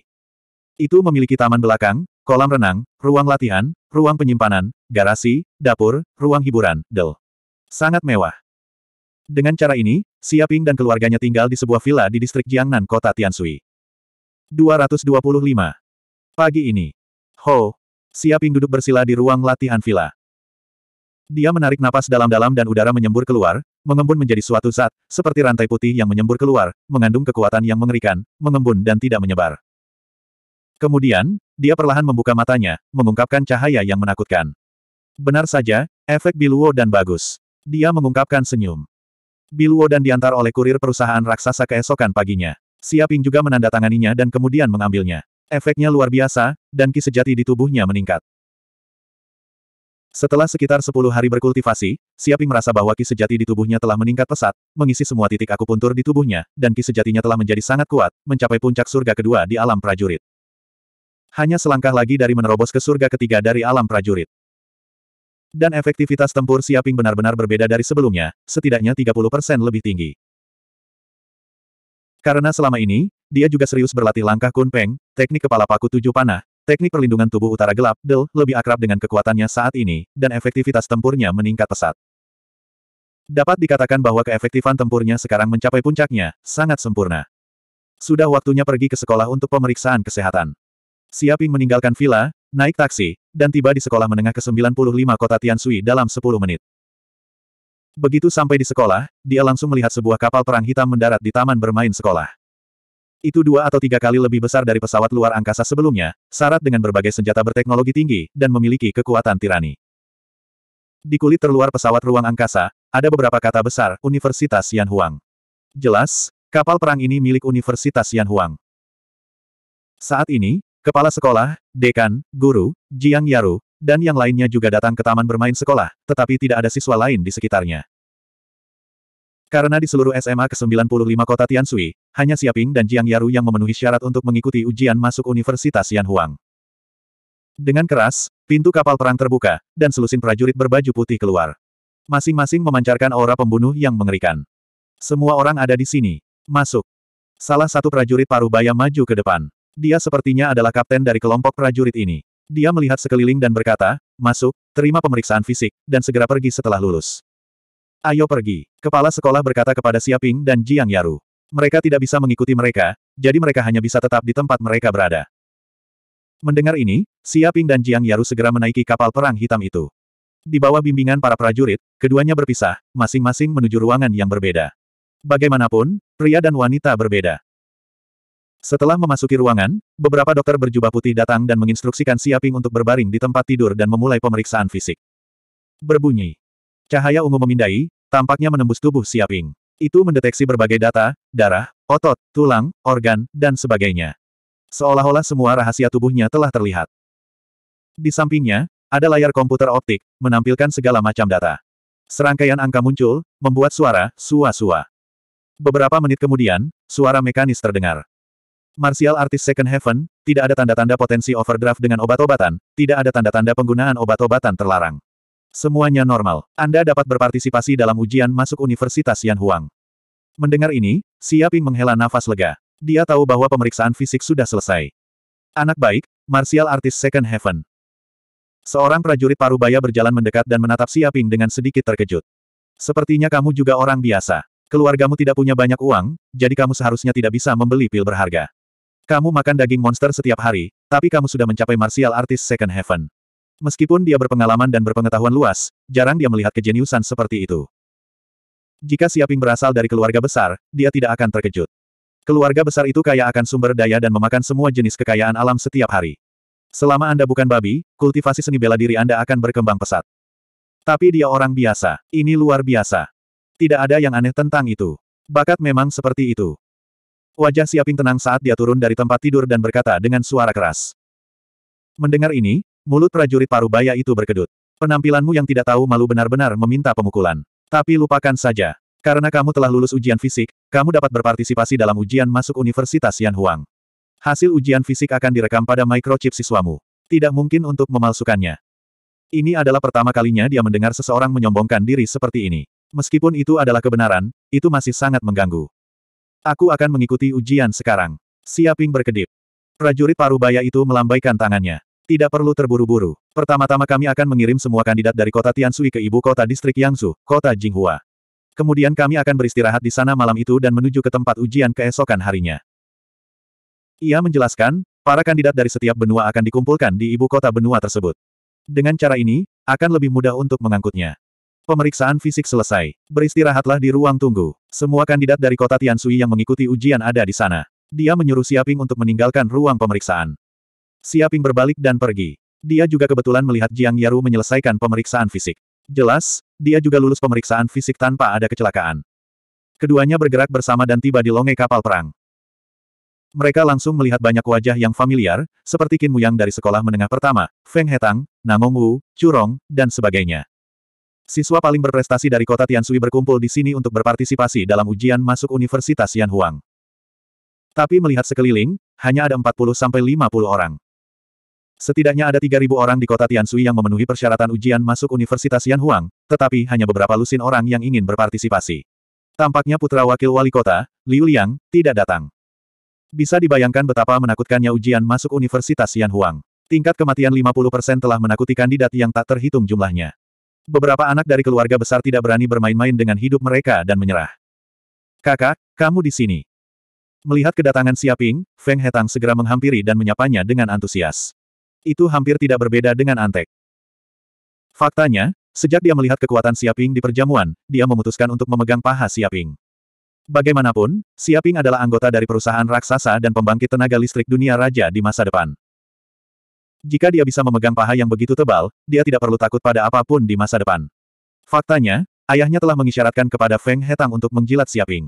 Itu memiliki taman belakang, kolam renang, ruang latihan, ruang penyimpanan, garasi, dapur, ruang hiburan, del. Sangat mewah. Dengan cara ini, Siaping dan keluarganya tinggal di sebuah villa di distrik Jiangnan kota Tiansui. 225. Pagi ini. Ho. Siaping duduk bersila di ruang latihan villa. Dia menarik napas dalam-dalam dan udara menyembur keluar, mengembun menjadi suatu zat, seperti rantai putih yang menyembur keluar, mengandung kekuatan yang mengerikan, mengembun dan tidak menyebar. Kemudian, dia perlahan membuka matanya, mengungkapkan cahaya yang menakutkan. Benar saja, efek Biluo dan bagus. Dia mengungkapkan senyum. Biluo dan diantar oleh kurir perusahaan raksasa keesokan paginya. Siaping juga menandatanganinya dan kemudian mengambilnya. Efeknya luar biasa, dan ki sejati di tubuhnya meningkat. Setelah sekitar 10 hari berkultivasi, Siaping merasa bahwa ki sejati di tubuhnya telah meningkat pesat, mengisi semua titik akupuntur di tubuhnya, dan ki sejatinya telah menjadi sangat kuat, mencapai puncak surga kedua di alam prajurit. Hanya selangkah lagi dari menerobos ke surga ketiga dari alam prajurit. Dan efektivitas tempur Siaping benar-benar berbeda dari sebelumnya, setidaknya 30% lebih tinggi. Karena selama ini, dia juga serius berlatih langkah kunpeng, teknik kepala paku tujuh panah, teknik perlindungan tubuh utara gelap, del, lebih akrab dengan kekuatannya saat ini, dan efektivitas tempurnya meningkat pesat. Dapat dikatakan bahwa keefektifan tempurnya sekarang mencapai puncaknya, sangat sempurna. Sudah waktunya pergi ke sekolah untuk pemeriksaan kesehatan. Siaping meninggalkan villa, naik taksi, dan tiba di sekolah menengah ke-95 kota Tiansui dalam 10 menit. Begitu sampai di sekolah, dia langsung melihat sebuah kapal perang hitam mendarat di taman bermain sekolah. Itu dua atau tiga kali lebih besar dari pesawat luar angkasa sebelumnya, syarat dengan berbagai senjata berteknologi tinggi, dan memiliki kekuatan tirani. Di kulit terluar pesawat ruang angkasa, ada beberapa kata besar, Universitas Yanhuang. Jelas, kapal perang ini milik Universitas Yanhuang. Saat ini, Kepala sekolah, dekan, guru, Jiang Yaru, dan yang lainnya juga datang ke taman bermain sekolah, tetapi tidak ada siswa lain di sekitarnya. Karena di seluruh SMA ke-95 kota Tiansui, hanya Siaping dan Jiang Yaru yang memenuhi syarat untuk mengikuti ujian masuk Universitas Yanhuang. Dengan keras, pintu kapal perang terbuka, dan selusin prajurit berbaju putih keluar. Masing-masing memancarkan aura pembunuh yang mengerikan. Semua orang ada di sini. Masuk. Salah satu prajurit paruh baya maju ke depan. Dia sepertinya adalah kapten dari kelompok prajurit ini. Dia melihat sekeliling dan berkata, masuk, terima pemeriksaan fisik, dan segera pergi setelah lulus. Ayo pergi. Kepala sekolah berkata kepada Siaping dan Jiang Yaru. Mereka tidak bisa mengikuti mereka, jadi mereka hanya bisa tetap di tempat mereka berada. Mendengar ini, Siaping dan Jiang Yaru segera menaiki kapal perang hitam itu. Di bawah bimbingan para prajurit, keduanya berpisah, masing-masing menuju ruangan yang berbeda. Bagaimanapun, pria dan wanita berbeda. Setelah memasuki ruangan, beberapa dokter berjubah putih datang dan menginstruksikan Siaping untuk berbaring di tempat tidur dan memulai pemeriksaan fisik. Berbunyi. Cahaya ungu memindai, tampaknya menembus tubuh Siaping. Itu mendeteksi berbagai data, darah, otot, tulang, organ, dan sebagainya. Seolah-olah semua rahasia tubuhnya telah terlihat. Di sampingnya, ada layar komputer optik, menampilkan segala macam data. Serangkaian angka muncul, membuat suara, sua-sua. Beberapa menit kemudian, suara mekanis terdengar. Martial Artist Second Heaven, tidak ada tanda-tanda potensi overdraft dengan obat-obatan, tidak ada tanda-tanda penggunaan obat-obatan terlarang. Semuanya normal. Anda dapat berpartisipasi dalam ujian masuk Universitas Yan Huang. Mendengar ini, Siaping menghela nafas lega. Dia tahu bahwa pemeriksaan fisik sudah selesai. Anak baik, Martial Artist Second Heaven. Seorang prajurit parubaya berjalan mendekat dan menatap Siaping dengan sedikit terkejut. Sepertinya kamu juga orang biasa. Keluargamu tidak punya banyak uang, jadi kamu seharusnya tidak bisa membeli pil berharga. Kamu makan daging monster setiap hari, tapi kamu sudah mencapai martial artist second heaven. Meskipun dia berpengalaman dan berpengetahuan luas, jarang dia melihat kejeniusan seperti itu. Jika Siaping berasal dari keluarga besar, dia tidak akan terkejut. Keluarga besar itu kaya akan sumber daya dan memakan semua jenis kekayaan alam setiap hari. Selama Anda bukan babi, kultivasi seni bela diri Anda akan berkembang pesat. Tapi dia orang biasa, ini luar biasa. Tidak ada yang aneh tentang itu. Bakat memang seperti itu. Wajah Siaping tenang saat dia turun dari tempat tidur dan berkata dengan suara keras. Mendengar ini, mulut prajurit parubaya itu berkedut. Penampilanmu yang tidak tahu malu benar-benar meminta pemukulan. Tapi lupakan saja. Karena kamu telah lulus ujian fisik, kamu dapat berpartisipasi dalam ujian masuk Universitas Yan Huang. Hasil ujian fisik akan direkam pada microchip siswamu. Tidak mungkin untuk memalsukannya. Ini adalah pertama kalinya dia mendengar seseorang menyombongkan diri seperti ini. Meskipun itu adalah kebenaran, itu masih sangat mengganggu. Aku akan mengikuti ujian sekarang. Siaping berkedip. Prajurit Parubaya itu melambaikan tangannya. Tidak perlu terburu-buru. Pertama-tama kami akan mengirim semua kandidat dari kota Tiansui ke ibu kota distrik Yangsu, kota Jinghua. Kemudian kami akan beristirahat di sana malam itu dan menuju ke tempat ujian keesokan harinya. Ia menjelaskan, para kandidat dari setiap benua akan dikumpulkan di ibu kota benua tersebut. Dengan cara ini, akan lebih mudah untuk mengangkutnya. Pemeriksaan fisik selesai. Beristirahatlah di ruang tunggu. Semua kandidat dari kota Tiansui yang mengikuti ujian ada di sana. Dia menyuruh Siaping untuk meninggalkan ruang pemeriksaan. Siaping berbalik dan pergi. Dia juga kebetulan melihat Jiang Yaru menyelesaikan pemeriksaan fisik. Jelas, dia juga lulus pemeriksaan fisik tanpa ada kecelakaan. Keduanya bergerak bersama dan tiba di longe kapal perang. Mereka langsung melihat banyak wajah yang familiar, seperti Qin Muyang dari sekolah menengah pertama, Feng Hetang, Namong Wu, Curong, dan sebagainya. Siswa paling berprestasi dari kota Tiansui berkumpul di sini untuk berpartisipasi dalam ujian masuk Universitas Yanhuang. Tapi melihat sekeliling, hanya ada 40-50 orang. Setidaknya ada 3.000 orang di kota Tiansui yang memenuhi persyaratan ujian masuk Universitas Yanhuang, tetapi hanya beberapa lusin orang yang ingin berpartisipasi. Tampaknya putra wakil wali kota, Liu Liang, tidak datang. Bisa dibayangkan betapa menakutkannya ujian masuk Universitas Yanhuang. Tingkat kematian 50% telah menakuti kandidat yang tak terhitung jumlahnya. Beberapa anak dari keluarga besar tidak berani bermain-main dengan hidup mereka dan menyerah. Kakak, kamu di sini. Melihat kedatangan Siaping, Feng Hetang segera menghampiri dan menyapanya dengan antusias. Itu hampir tidak berbeda dengan Antek. Faktanya, sejak dia melihat kekuatan Siaping di perjamuan, dia memutuskan untuk memegang paha Siaping. Bagaimanapun, Siaping adalah anggota dari perusahaan raksasa dan pembangkit tenaga listrik dunia raja di masa depan. Jika dia bisa memegang paha yang begitu tebal, dia tidak perlu takut pada apapun di masa depan. Faktanya, ayahnya telah mengisyaratkan kepada Feng Hetang untuk menjilat Siaping.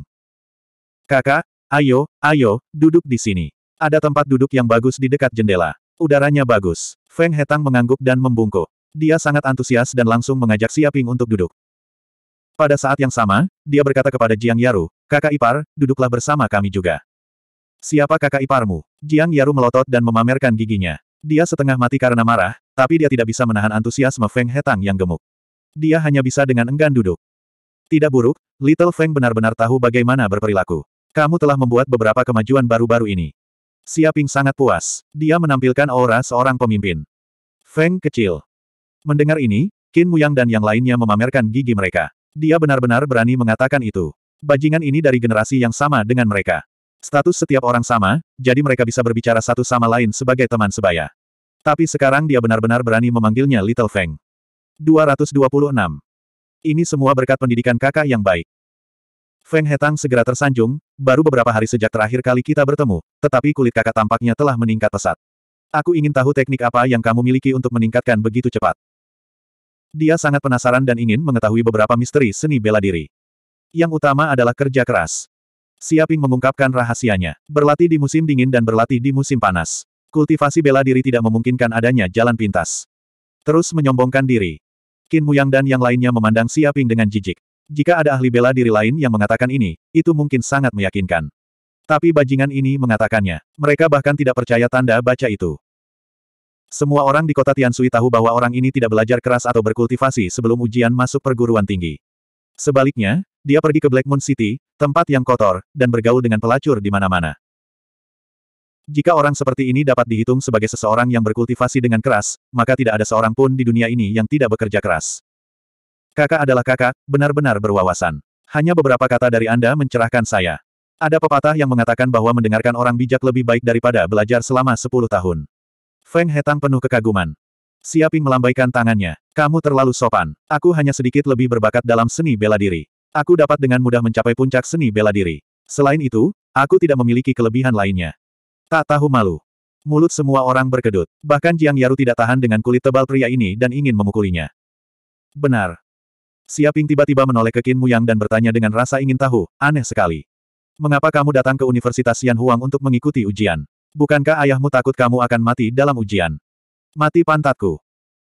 Kakak, ayo, ayo, duduk di sini. Ada tempat duduk yang bagus di dekat jendela. Udaranya bagus. Feng Hetang mengangguk dan membungkuk. Dia sangat antusias dan langsung mengajak Siaping untuk duduk. Pada saat yang sama, dia berkata kepada Jiang Yaru, kakak ipar, duduklah bersama kami juga. Siapa kakak iparmu? Jiang Yaru melotot dan memamerkan giginya. Dia setengah mati karena marah, tapi dia tidak bisa menahan antusiasme Feng Hetang yang gemuk. Dia hanya bisa dengan enggan duduk. Tidak buruk, Little Feng benar-benar tahu bagaimana berperilaku. Kamu telah membuat beberapa kemajuan baru-baru ini. Siaping sangat puas. Dia menampilkan aura seorang pemimpin. Feng kecil. Mendengar ini, Qin Muyang dan yang lainnya memamerkan gigi mereka. Dia benar-benar berani mengatakan itu. Bajingan ini dari generasi yang sama dengan mereka. Status setiap orang sama, jadi mereka bisa berbicara satu sama lain sebagai teman sebaya. Tapi sekarang dia benar-benar berani memanggilnya Little Feng. 226. Ini semua berkat pendidikan kakak yang baik. Feng Hetang segera tersanjung, baru beberapa hari sejak terakhir kali kita bertemu, tetapi kulit kakak tampaknya telah meningkat pesat. Aku ingin tahu teknik apa yang kamu miliki untuk meningkatkan begitu cepat. Dia sangat penasaran dan ingin mengetahui beberapa misteri seni bela diri. Yang utama adalah kerja keras. Siaping mengungkapkan rahasianya. Berlatih di musim dingin dan berlatih di musim panas. Kultivasi bela diri tidak memungkinkan adanya jalan pintas. Terus menyombongkan diri. Qin Muyang dan yang lainnya memandang Siaping dengan jijik. Jika ada ahli bela diri lain yang mengatakan ini, itu mungkin sangat meyakinkan. Tapi bajingan ini mengatakannya. Mereka bahkan tidak percaya tanda baca itu. Semua orang di kota Tiansui tahu bahwa orang ini tidak belajar keras atau berkultivasi sebelum ujian masuk perguruan tinggi. Sebaliknya, dia pergi ke Black Moon City, Tempat yang kotor, dan bergaul dengan pelacur di mana-mana. Jika orang seperti ini dapat dihitung sebagai seseorang yang berkultivasi dengan keras, maka tidak ada seorang pun di dunia ini yang tidak bekerja keras. Kakak adalah kakak, benar-benar berwawasan. Hanya beberapa kata dari Anda mencerahkan saya. Ada pepatah yang mengatakan bahwa mendengarkan orang bijak lebih baik daripada belajar selama 10 tahun. Feng Hetang penuh kekaguman. Siaping melambaikan tangannya. Kamu terlalu sopan. Aku hanya sedikit lebih berbakat dalam seni bela diri. Aku dapat dengan mudah mencapai puncak seni bela diri. Selain itu, aku tidak memiliki kelebihan lainnya. Tak tahu malu. Mulut semua orang berkedut. Bahkan Jiang Yaru tidak tahan dengan kulit tebal pria ini dan ingin memukulinya. Benar. Siaping tiba-tiba menoleh ke Qin Muyang dan bertanya dengan rasa ingin tahu, aneh sekali. Mengapa kamu datang ke Universitas Yan Huang untuk mengikuti ujian? Bukankah ayahmu takut kamu akan mati dalam ujian? Mati pantatku.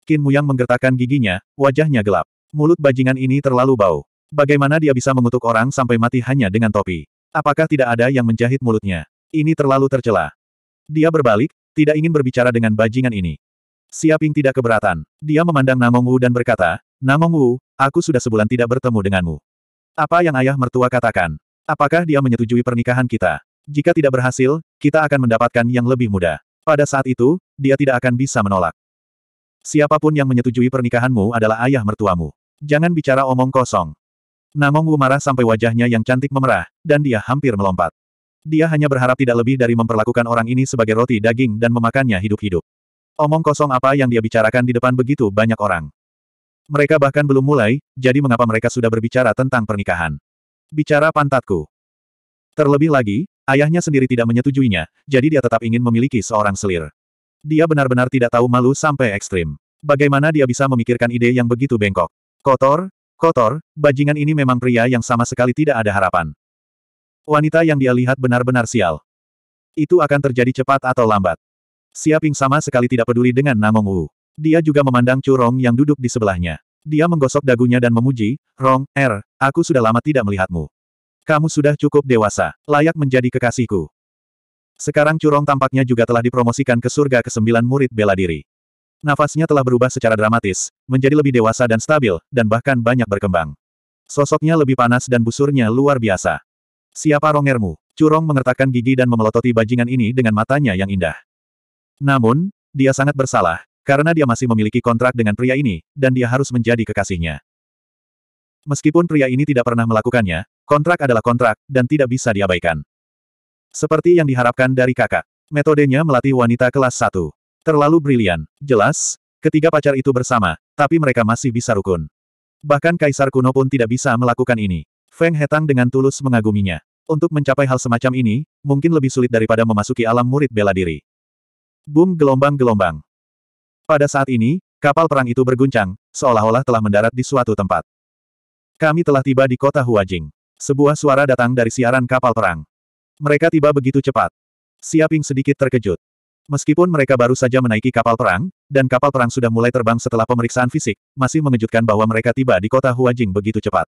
Qin Muyang menggertakkan giginya, wajahnya gelap. Mulut bajingan ini terlalu bau. Bagaimana dia bisa mengutuk orang sampai mati hanya dengan topi? Apakah tidak ada yang menjahit mulutnya? Ini terlalu tercela. Dia berbalik, tidak ingin berbicara dengan bajingan ini. Siaping tidak keberatan. Dia memandang Namong Wu dan berkata, Namong Wu, aku sudah sebulan tidak bertemu denganmu. Apa yang ayah mertua katakan? Apakah dia menyetujui pernikahan kita? Jika tidak berhasil, kita akan mendapatkan yang lebih muda. Pada saat itu, dia tidak akan bisa menolak. Siapapun yang menyetujui pernikahanmu adalah ayah mertuamu. Jangan bicara omong kosong. Namong Wu marah sampai wajahnya yang cantik memerah, dan dia hampir melompat. Dia hanya berharap tidak lebih dari memperlakukan orang ini sebagai roti daging dan memakannya hidup-hidup. Omong kosong apa yang dia bicarakan di depan begitu banyak orang. Mereka bahkan belum mulai, jadi mengapa mereka sudah berbicara tentang pernikahan? Bicara pantatku. Terlebih lagi, ayahnya sendiri tidak menyetujuinya, jadi dia tetap ingin memiliki seorang selir. Dia benar-benar tidak tahu malu sampai ekstrim. Bagaimana dia bisa memikirkan ide yang begitu bengkok? Kotor, Kotor, bajingan ini memang pria yang sama sekali tidak ada harapan. Wanita yang dia lihat benar-benar sial. Itu akan terjadi cepat atau lambat. Siaping sama sekali tidak peduli dengan Namong Wu. Dia juga memandang Curong yang duduk di sebelahnya. Dia menggosok dagunya dan memuji, Rong, Er, aku sudah lama tidak melihatmu. Kamu sudah cukup dewasa, layak menjadi kekasihku. Sekarang Curong tampaknya juga telah dipromosikan ke surga ke sembilan murid bela diri. Nafasnya telah berubah secara dramatis, menjadi lebih dewasa dan stabil, dan bahkan banyak berkembang. Sosoknya lebih panas dan busurnya luar biasa. Siapa Rongermu? Curong mengertakkan gigi dan memelototi bajingan ini dengan matanya yang indah. Namun, dia sangat bersalah, karena dia masih memiliki kontrak dengan pria ini, dan dia harus menjadi kekasihnya. Meskipun pria ini tidak pernah melakukannya, kontrak adalah kontrak, dan tidak bisa diabaikan. Seperti yang diharapkan dari kakak, metodenya melatih wanita kelas 1. Terlalu brilian. Jelas, ketiga pacar itu bersama, tapi mereka masih bisa rukun. Bahkan kaisar kuno pun tidak bisa melakukan ini. Feng Hetang dengan tulus mengaguminya. Untuk mencapai hal semacam ini, mungkin lebih sulit daripada memasuki alam murid bela diri. Boom gelombang-gelombang. Pada saat ini, kapal perang itu berguncang, seolah-olah telah mendarat di suatu tempat. Kami telah tiba di kota Huajing. Sebuah suara datang dari siaran kapal perang. Mereka tiba begitu cepat. Siaping sedikit terkejut. Meskipun mereka baru saja menaiki kapal perang, dan kapal perang sudah mulai terbang setelah pemeriksaan fisik, masih mengejutkan bahwa mereka tiba di kota Huajing begitu cepat.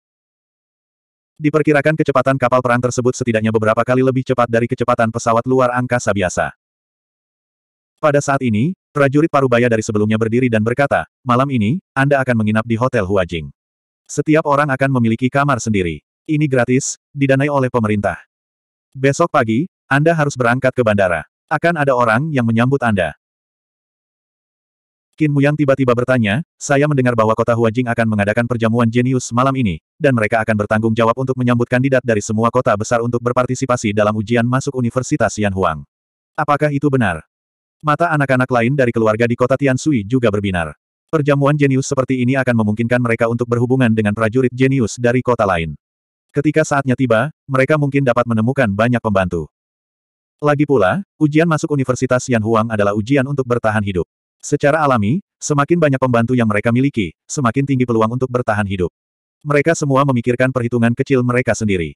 Diperkirakan kecepatan kapal perang tersebut setidaknya beberapa kali lebih cepat dari kecepatan pesawat luar angkasa biasa. Pada saat ini, prajurit Parubaya dari sebelumnya berdiri dan berkata, malam ini, Anda akan menginap di Hotel Huajing. Setiap orang akan memiliki kamar sendiri. Ini gratis, didanai oleh pemerintah. Besok pagi, Anda harus berangkat ke bandara. Akan ada orang yang menyambut Anda. Qin Muyang tiba-tiba bertanya, saya mendengar bahwa kota Huajing akan mengadakan perjamuan jenius malam ini, dan mereka akan bertanggung jawab untuk menyambut kandidat dari semua kota besar untuk berpartisipasi dalam ujian masuk Universitas Yanhuang. Apakah itu benar? Mata anak-anak lain dari keluarga di kota Tiansui juga berbinar. Perjamuan jenius seperti ini akan memungkinkan mereka untuk berhubungan dengan prajurit jenius dari kota lain. Ketika saatnya tiba, mereka mungkin dapat menemukan banyak pembantu. Lagi pula, ujian masuk Universitas Yan Huang adalah ujian untuk bertahan hidup. Secara alami, semakin banyak pembantu yang mereka miliki, semakin tinggi peluang untuk bertahan hidup. Mereka semua memikirkan perhitungan kecil mereka sendiri.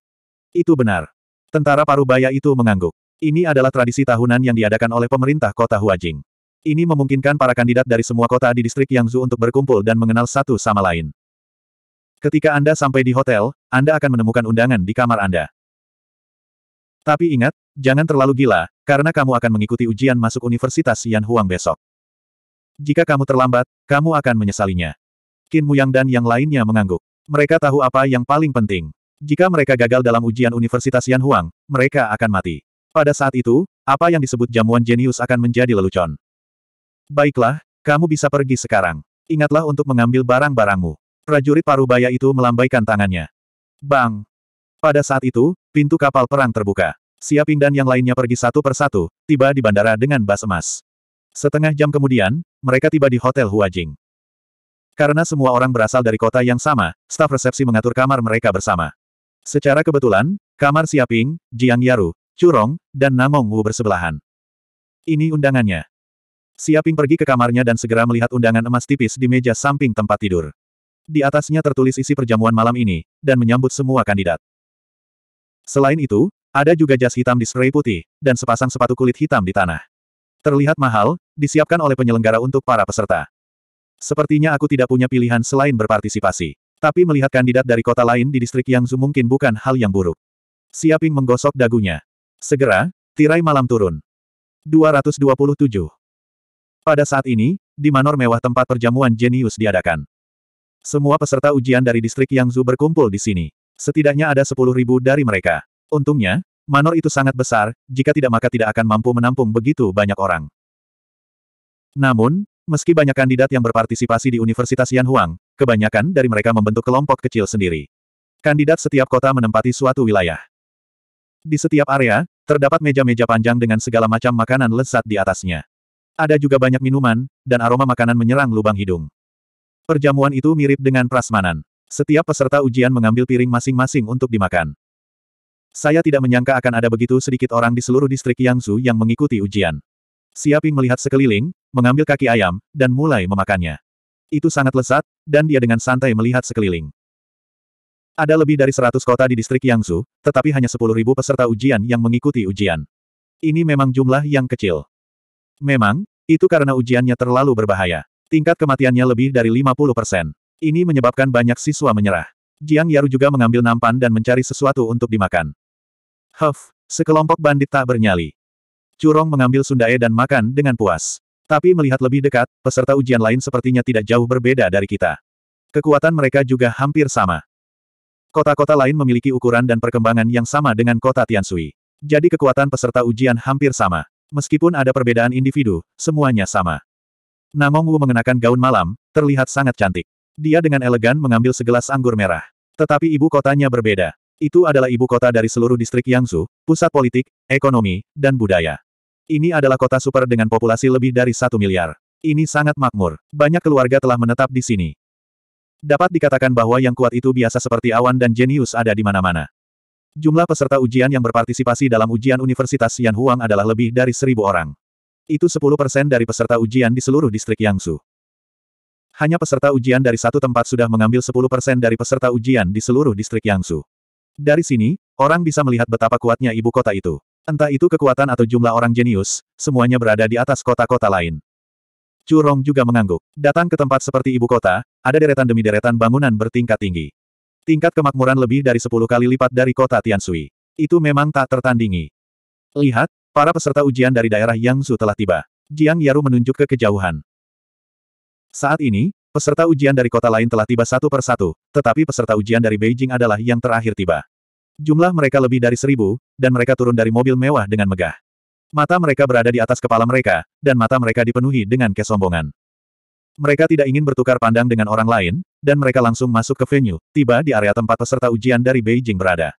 Itu benar. Tentara Parubaya itu mengangguk. Ini adalah tradisi tahunan yang diadakan oleh pemerintah kota Huajing. Ini memungkinkan para kandidat dari semua kota di distrik Yangzhou untuk berkumpul dan mengenal satu sama lain. Ketika Anda sampai di hotel, Anda akan menemukan undangan di kamar Anda. Tapi ingat, Jangan terlalu gila, karena kamu akan mengikuti ujian masuk Universitas Yan Huang besok. Jika kamu terlambat, kamu akan menyesalinya. Qin Muyang dan yang lainnya mengangguk. Mereka tahu apa yang paling penting. Jika mereka gagal dalam ujian Universitas Yan Huang, mereka akan mati. Pada saat itu, apa yang disebut jamuan jenius akan menjadi lelucon. Baiklah, kamu bisa pergi sekarang. Ingatlah untuk mengambil barang-barangmu. Prajurit parubaya itu melambaikan tangannya. Bang! Pada saat itu, pintu kapal perang terbuka. Siaping dan yang lainnya pergi satu persatu, tiba di bandara dengan bas emas. Setengah jam kemudian, mereka tiba di Hotel Huajing. Karena semua orang berasal dari kota yang sama, staf resepsi mengatur kamar mereka bersama. Secara kebetulan, kamar Siaping, Jiang Yaru, Curong, dan Namong Wu bersebelahan. Ini undangannya. Siaping pergi ke kamarnya dan segera melihat undangan emas tipis di meja samping tempat tidur. Di atasnya tertulis isi perjamuan malam ini, dan menyambut semua kandidat. Selain itu, ada juga jas hitam di spray putih, dan sepasang sepatu kulit hitam di tanah. Terlihat mahal, disiapkan oleh penyelenggara untuk para peserta. Sepertinya aku tidak punya pilihan selain berpartisipasi. Tapi melihat kandidat dari kota lain di distrik Yangzu mungkin bukan hal yang buruk. Siaping menggosok dagunya. Segera, tirai malam turun. 227. Pada saat ini, di manor mewah tempat perjamuan jenius diadakan. Semua peserta ujian dari distrik Yangzu berkumpul di sini. Setidaknya ada 10.000 dari mereka. Untungnya, manor itu sangat besar, jika tidak maka tidak akan mampu menampung begitu banyak orang. Namun, meski banyak kandidat yang berpartisipasi di Universitas Yanhuang, kebanyakan dari mereka membentuk kelompok kecil sendiri. Kandidat setiap kota menempati suatu wilayah. Di setiap area, terdapat meja-meja panjang dengan segala macam makanan lezat di atasnya. Ada juga banyak minuman, dan aroma makanan menyerang lubang hidung. Perjamuan itu mirip dengan prasmanan. Setiap peserta ujian mengambil piring masing-masing untuk dimakan. Saya tidak menyangka akan ada begitu sedikit orang di seluruh distrik Yangzu yang mengikuti ujian. Siaping melihat sekeliling, mengambil kaki ayam, dan mulai memakannya. Itu sangat lesat, dan dia dengan santai melihat sekeliling. Ada lebih dari 100 kota di distrik Yangzu, tetapi hanya 10.000 peserta ujian yang mengikuti ujian. Ini memang jumlah yang kecil. Memang, itu karena ujiannya terlalu berbahaya. Tingkat kematiannya lebih dari 50 persen. Ini menyebabkan banyak siswa menyerah. Jiang Yaru juga mengambil nampan dan mencari sesuatu untuk dimakan. Huff, sekelompok bandit tak bernyali. Curong mengambil sundae dan makan dengan puas. Tapi melihat lebih dekat, peserta ujian lain sepertinya tidak jauh berbeda dari kita. Kekuatan mereka juga hampir sama. Kota-kota lain memiliki ukuran dan perkembangan yang sama dengan kota Tiansui. Jadi kekuatan peserta ujian hampir sama. Meskipun ada perbedaan individu, semuanya sama. Namong Wu mengenakan gaun malam, terlihat sangat cantik. Dia dengan elegan mengambil segelas anggur merah. Tetapi ibu kotanya berbeda. Itu adalah ibu kota dari seluruh distrik Yangsu, pusat politik, ekonomi, dan budaya. Ini adalah kota super dengan populasi lebih dari satu miliar. Ini sangat makmur. Banyak keluarga telah menetap di sini. Dapat dikatakan bahwa yang kuat itu biasa seperti awan dan jenius ada di mana-mana. Jumlah peserta ujian yang berpartisipasi dalam ujian Universitas Yan Huang adalah lebih dari seribu orang. Itu 10% dari peserta ujian di seluruh distrik Yangsu. Hanya peserta ujian dari satu tempat sudah mengambil 10% dari peserta ujian di seluruh distrik Yangsu. Dari sini, orang bisa melihat betapa kuatnya ibu kota itu. Entah itu kekuatan atau jumlah orang jenius, semuanya berada di atas kota-kota lain. Curong juga mengangguk. Datang ke tempat seperti ibu kota, ada deretan demi deretan bangunan bertingkat tinggi. Tingkat kemakmuran lebih dari 10 kali lipat dari kota Tiansui. Itu memang tak tertandingi. Lihat, para peserta ujian dari daerah Yangsu telah tiba. Jiang Yaru menunjuk ke kejauhan. Saat ini, Peserta ujian dari kota lain telah tiba satu per satu, tetapi peserta ujian dari Beijing adalah yang terakhir tiba. Jumlah mereka lebih dari seribu, dan mereka turun dari mobil mewah dengan megah. Mata mereka berada di atas kepala mereka, dan mata mereka dipenuhi dengan kesombongan. Mereka tidak ingin bertukar pandang dengan orang lain, dan mereka langsung masuk ke venue, tiba di area tempat peserta ujian dari Beijing berada.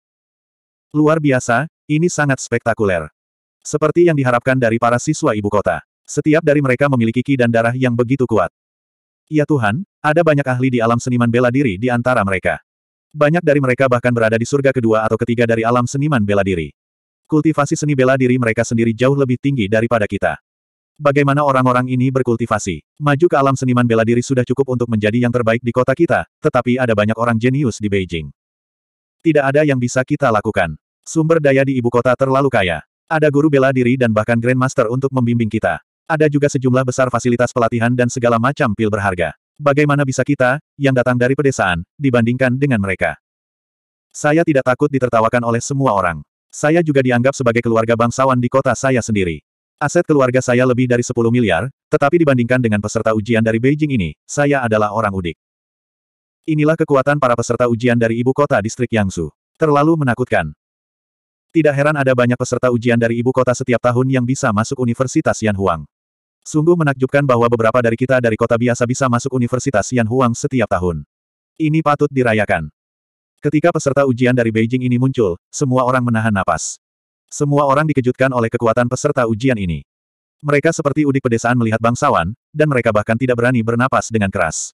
Luar biasa, ini sangat spektakuler. Seperti yang diharapkan dari para siswa ibu kota. Setiap dari mereka memiliki ki dan darah yang begitu kuat. Ya Tuhan, ada banyak ahli di alam seniman bela diri di antara mereka. Banyak dari mereka bahkan berada di surga kedua atau ketiga dari alam seniman bela diri. Kultivasi seni bela diri mereka sendiri jauh lebih tinggi daripada kita. Bagaimana orang-orang ini berkultivasi? Maju ke alam seniman bela diri sudah cukup untuk menjadi yang terbaik di kota kita, tetapi ada banyak orang jenius di Beijing. Tidak ada yang bisa kita lakukan. Sumber daya di ibu kota terlalu kaya. Ada guru bela diri dan bahkan grandmaster untuk membimbing kita. Ada juga sejumlah besar fasilitas pelatihan dan segala macam pil berharga. Bagaimana bisa kita, yang datang dari pedesaan, dibandingkan dengan mereka? Saya tidak takut ditertawakan oleh semua orang. Saya juga dianggap sebagai keluarga bangsawan di kota saya sendiri. Aset keluarga saya lebih dari 10 miliar, tetapi dibandingkan dengan peserta ujian dari Beijing ini, saya adalah orang udik. Inilah kekuatan para peserta ujian dari ibu kota distrik Yangsu. Terlalu menakutkan. Tidak heran ada banyak peserta ujian dari ibu kota setiap tahun yang bisa masuk Universitas Yanhuang. Sungguh menakjubkan bahwa beberapa dari kita dari kota biasa bisa masuk Universitas Yan Huang setiap tahun. Ini patut dirayakan. Ketika peserta ujian dari Beijing ini muncul, semua orang menahan napas. Semua orang dikejutkan oleh kekuatan peserta ujian ini. Mereka seperti udik pedesaan melihat bangsawan, dan mereka bahkan tidak berani bernapas dengan keras.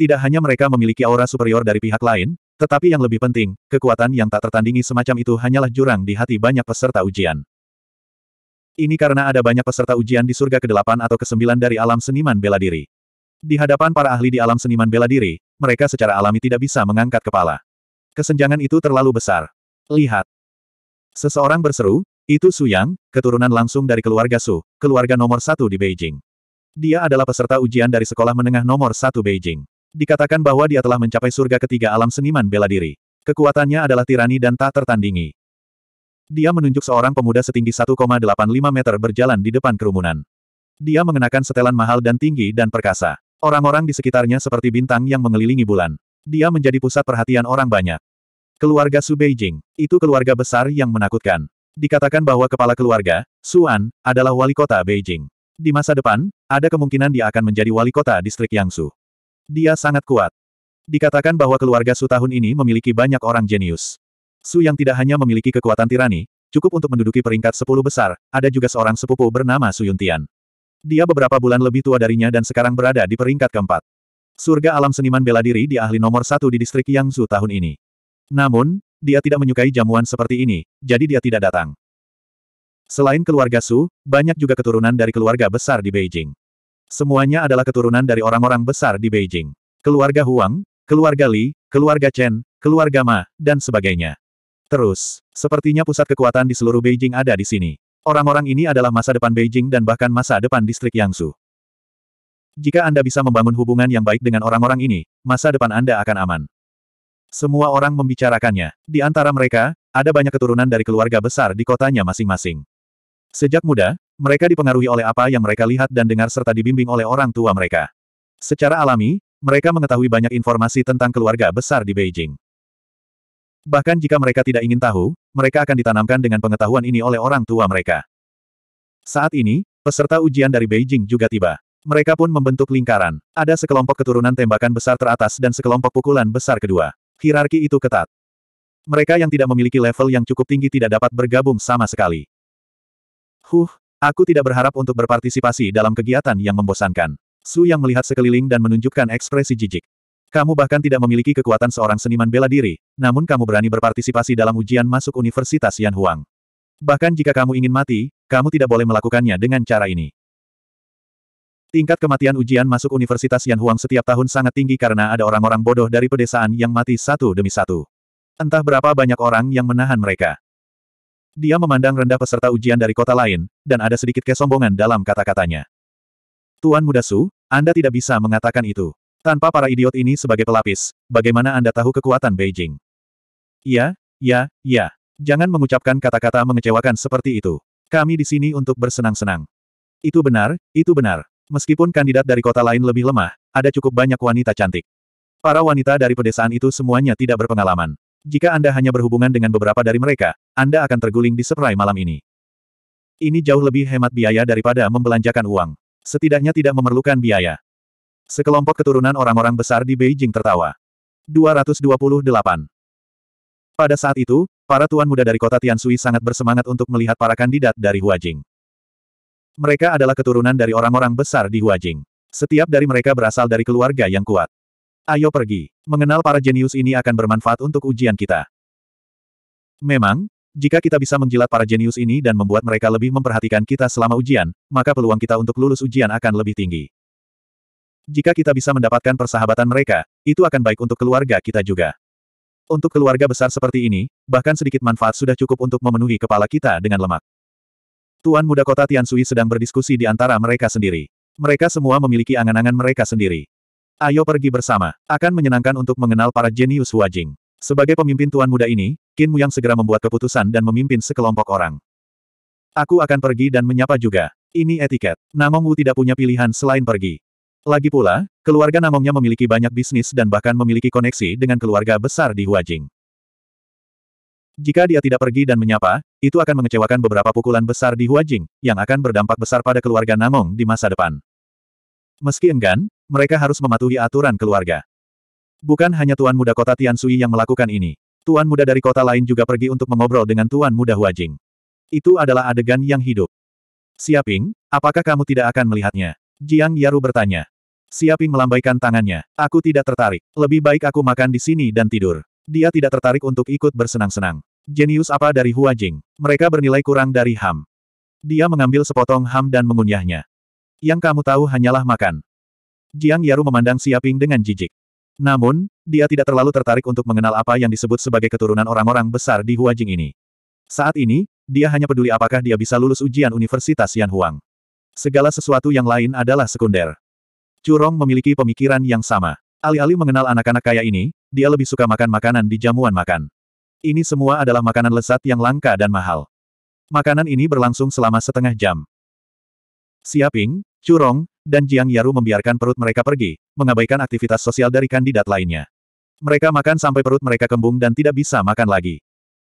Tidak hanya mereka memiliki aura superior dari pihak lain, tetapi yang lebih penting, kekuatan yang tak tertandingi semacam itu hanyalah jurang di hati banyak peserta ujian. Ini karena ada banyak peserta ujian di surga ke-8 atau ke-9 dari alam seniman bela diri. Di hadapan para ahli di alam seniman bela diri, mereka secara alami tidak bisa mengangkat kepala. Kesenjangan itu terlalu besar. Lihat. Seseorang berseru, itu Su Yang, keturunan langsung dari keluarga Su, keluarga nomor satu di Beijing. Dia adalah peserta ujian dari sekolah menengah nomor satu Beijing. Dikatakan bahwa dia telah mencapai surga ketiga alam seniman bela diri. Kekuatannya adalah tirani dan tak tertandingi. Dia menunjuk seorang pemuda setinggi 1,85 meter berjalan di depan kerumunan. Dia mengenakan setelan mahal dan tinggi dan perkasa. Orang-orang di sekitarnya seperti bintang yang mengelilingi bulan. Dia menjadi pusat perhatian orang banyak. Keluarga Su Beijing, itu keluarga besar yang menakutkan. Dikatakan bahwa kepala keluarga, Suan, adalah wali kota Beijing. Di masa depan, ada kemungkinan dia akan menjadi wali kota distrik Yangsu. Dia sangat kuat. Dikatakan bahwa keluarga Su tahun ini memiliki banyak orang jenius. Su yang tidak hanya memiliki kekuatan tirani, cukup untuk menduduki peringkat sepuluh besar, ada juga seorang sepupu bernama Su Yuntian. Dia beberapa bulan lebih tua darinya dan sekarang berada di peringkat keempat. Surga alam seniman bela diri di ahli nomor satu di distrik Su tahun ini. Namun, dia tidak menyukai jamuan seperti ini, jadi dia tidak datang. Selain keluarga Su, banyak juga keturunan dari keluarga besar di Beijing. Semuanya adalah keturunan dari orang-orang besar di Beijing. Keluarga Huang, keluarga Li, keluarga Chen, keluarga Ma, dan sebagainya. Terus, sepertinya pusat kekuatan di seluruh Beijing ada di sini. Orang-orang ini adalah masa depan Beijing dan bahkan masa depan distrik Yangsu. Jika Anda bisa membangun hubungan yang baik dengan orang-orang ini, masa depan Anda akan aman. Semua orang membicarakannya. Di antara mereka, ada banyak keturunan dari keluarga besar di kotanya masing-masing. Sejak muda, mereka dipengaruhi oleh apa yang mereka lihat dan dengar serta dibimbing oleh orang tua mereka. Secara alami, mereka mengetahui banyak informasi tentang keluarga besar di Beijing. Bahkan jika mereka tidak ingin tahu, mereka akan ditanamkan dengan pengetahuan ini oleh orang tua mereka. Saat ini, peserta ujian dari Beijing juga tiba. Mereka pun membentuk lingkaran. Ada sekelompok keturunan tembakan besar teratas dan sekelompok pukulan besar kedua. Hierarki itu ketat. Mereka yang tidak memiliki level yang cukup tinggi tidak dapat bergabung sama sekali. Huh, aku tidak berharap untuk berpartisipasi dalam kegiatan yang membosankan. Su yang melihat sekeliling dan menunjukkan ekspresi jijik. Kamu bahkan tidak memiliki kekuatan seorang seniman bela diri, namun kamu berani berpartisipasi dalam ujian masuk Universitas Yan Huang. Bahkan jika kamu ingin mati, kamu tidak boleh melakukannya dengan cara ini. Tingkat kematian ujian masuk Universitas Yan Huang setiap tahun sangat tinggi karena ada orang-orang bodoh dari pedesaan yang mati satu demi satu. Entah berapa banyak orang yang menahan mereka. Dia memandang rendah peserta ujian dari kota lain, dan ada sedikit kesombongan dalam kata-katanya. Tuan Muda Su, Anda tidak bisa mengatakan itu. Tanpa para idiot ini sebagai pelapis, bagaimana Anda tahu kekuatan Beijing? Ya, ya, ya. Jangan mengucapkan kata-kata mengecewakan seperti itu. Kami di sini untuk bersenang-senang. Itu benar, itu benar. Meskipun kandidat dari kota lain lebih lemah, ada cukup banyak wanita cantik. Para wanita dari pedesaan itu semuanya tidak berpengalaman. Jika Anda hanya berhubungan dengan beberapa dari mereka, Anda akan terguling di seprai malam ini. Ini jauh lebih hemat biaya daripada membelanjakan uang. Setidaknya tidak memerlukan biaya. Sekelompok keturunan orang-orang besar di Beijing tertawa. 228. Pada saat itu, para tuan muda dari kota Tiansui sangat bersemangat untuk melihat para kandidat dari Huajing. Mereka adalah keturunan dari orang-orang besar di Huajing. Setiap dari mereka berasal dari keluarga yang kuat. Ayo pergi. Mengenal para jenius ini akan bermanfaat untuk ujian kita. Memang, jika kita bisa menjilat para jenius ini dan membuat mereka lebih memperhatikan kita selama ujian, maka peluang kita untuk lulus ujian akan lebih tinggi. Jika kita bisa mendapatkan persahabatan mereka, itu akan baik untuk keluarga kita juga. Untuk keluarga besar seperti ini, bahkan sedikit manfaat sudah cukup untuk memenuhi kepala kita dengan lemak. Tuan muda kota Tian Sui sedang berdiskusi di antara mereka sendiri. Mereka semua memiliki angan-angan mereka sendiri. Ayo pergi bersama. Akan menyenangkan untuk mengenal para jenius Wajing. Sebagai pemimpin tuan muda ini, Qin yang segera membuat keputusan dan memimpin sekelompok orang. Aku akan pergi dan menyapa juga. Ini etiket. Namong Wu tidak punya pilihan selain pergi. Lagi pula, keluarga Namongnya memiliki banyak bisnis dan bahkan memiliki koneksi dengan keluarga besar di Huajing. Jika dia tidak pergi dan menyapa, itu akan mengecewakan beberapa pukulan besar di Huajing, yang akan berdampak besar pada keluarga Namong di masa depan. Meski enggan, mereka harus mematuhi aturan keluarga. Bukan hanya Tuan Muda Kota Sui yang melakukan ini. Tuan Muda dari kota lain juga pergi untuk mengobrol dengan Tuan Muda Huajing. Itu adalah adegan yang hidup. Siaping, apakah kamu tidak akan melihatnya? Jiang Yaru bertanya. Siaping melambaikan tangannya. Aku tidak tertarik. Lebih baik aku makan di sini dan tidur. Dia tidak tertarik untuk ikut bersenang-senang. Jenius apa dari Hua Jing? Mereka bernilai kurang dari Ham. Dia mengambil sepotong Ham dan mengunyahnya. Yang kamu tahu hanyalah makan. Jiang Yaru memandang Siaping dengan jijik. Namun, dia tidak terlalu tertarik untuk mengenal apa yang disebut sebagai keturunan orang-orang besar di Hua Jing ini. Saat ini, dia hanya peduli apakah dia bisa lulus ujian Universitas Yan Huang. Segala sesuatu yang lain adalah sekunder. Curong memiliki pemikiran yang sama. Alih-alih mengenal anak-anak kaya ini, dia lebih suka makan makanan di jamuan makan. Ini semua adalah makanan lezat yang langka dan mahal. Makanan ini berlangsung selama setengah jam. Siaping, Curong, dan Jiang Yaru membiarkan perut mereka pergi, mengabaikan aktivitas sosial dari kandidat lainnya. Mereka makan sampai perut mereka kembung dan tidak bisa makan lagi.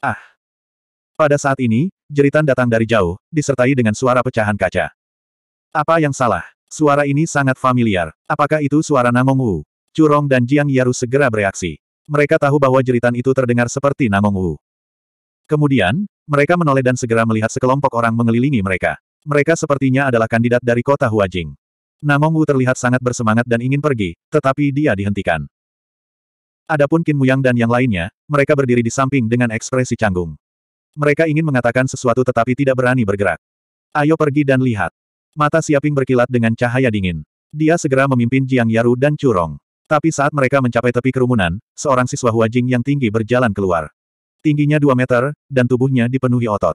Ah! Pada saat ini, jeritan datang dari jauh, disertai dengan suara pecahan kaca. Apa yang salah? Suara ini sangat familiar. Apakah itu suara Namong Wu? Curong dan Jiang Yaru segera bereaksi. Mereka tahu bahwa jeritan itu terdengar seperti Namong Wu. Kemudian, mereka menoleh dan segera melihat sekelompok orang mengelilingi mereka. Mereka sepertinya adalah kandidat dari kota Huajing. Namong Wu terlihat sangat bersemangat dan ingin pergi, tetapi dia dihentikan. Adapun Qin Muyang dan yang lainnya, mereka berdiri di samping dengan ekspresi canggung. Mereka ingin mengatakan sesuatu tetapi tidak berani bergerak. Ayo pergi dan lihat. Mata Siaping berkilat dengan cahaya dingin. Dia segera memimpin Jiang Yaru dan Curong. Tapi saat mereka mencapai tepi kerumunan, seorang siswa Huajing yang tinggi berjalan keluar. Tingginya 2 meter, dan tubuhnya dipenuhi otot.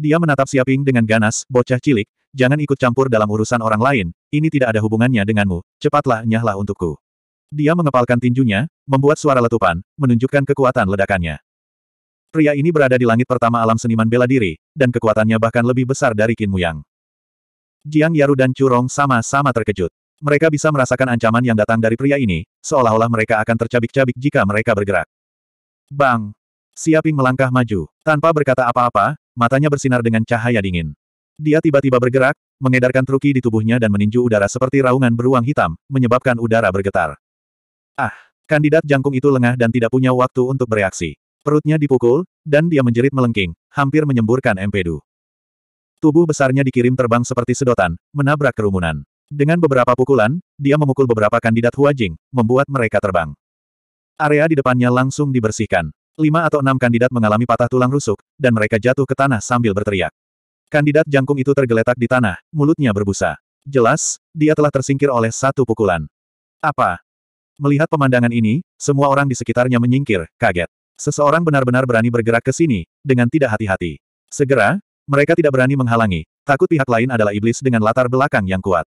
Dia menatap Siaping dengan ganas, bocah cilik, jangan ikut campur dalam urusan orang lain, ini tidak ada hubungannya denganmu, cepatlah nyahlah untukku. Dia mengepalkan tinjunya, membuat suara letupan, menunjukkan kekuatan ledakannya. Pria ini berada di langit pertama alam seniman bela diri, dan kekuatannya bahkan lebih besar dari Qin Muyang. Jiang Yaru dan Curong sama-sama terkejut. Mereka bisa merasakan ancaman yang datang dari pria ini, seolah-olah mereka akan tercabik-cabik jika mereka bergerak. Bang! Siaping melangkah maju. Tanpa berkata apa-apa, matanya bersinar dengan cahaya dingin. Dia tiba-tiba bergerak, mengedarkan truki di tubuhnya dan meninju udara seperti raungan beruang hitam, menyebabkan udara bergetar. Ah! Kandidat jangkung itu lengah dan tidak punya waktu untuk bereaksi. Perutnya dipukul, dan dia menjerit melengking, hampir menyemburkan empedu. Tubuh besarnya dikirim terbang seperti sedotan, menabrak kerumunan. Dengan beberapa pukulan, dia memukul beberapa kandidat Hua Jing, membuat mereka terbang. Area di depannya langsung dibersihkan. Lima atau enam kandidat mengalami patah tulang rusuk, dan mereka jatuh ke tanah sambil berteriak. Kandidat jangkung itu tergeletak di tanah, mulutnya berbusa. Jelas, dia telah tersingkir oleh satu pukulan. Apa? Melihat pemandangan ini, semua orang di sekitarnya menyingkir, kaget. Seseorang benar-benar berani bergerak ke sini, dengan tidak hati-hati. Segera, mereka tidak berani menghalangi, takut pihak lain adalah iblis dengan latar belakang yang kuat.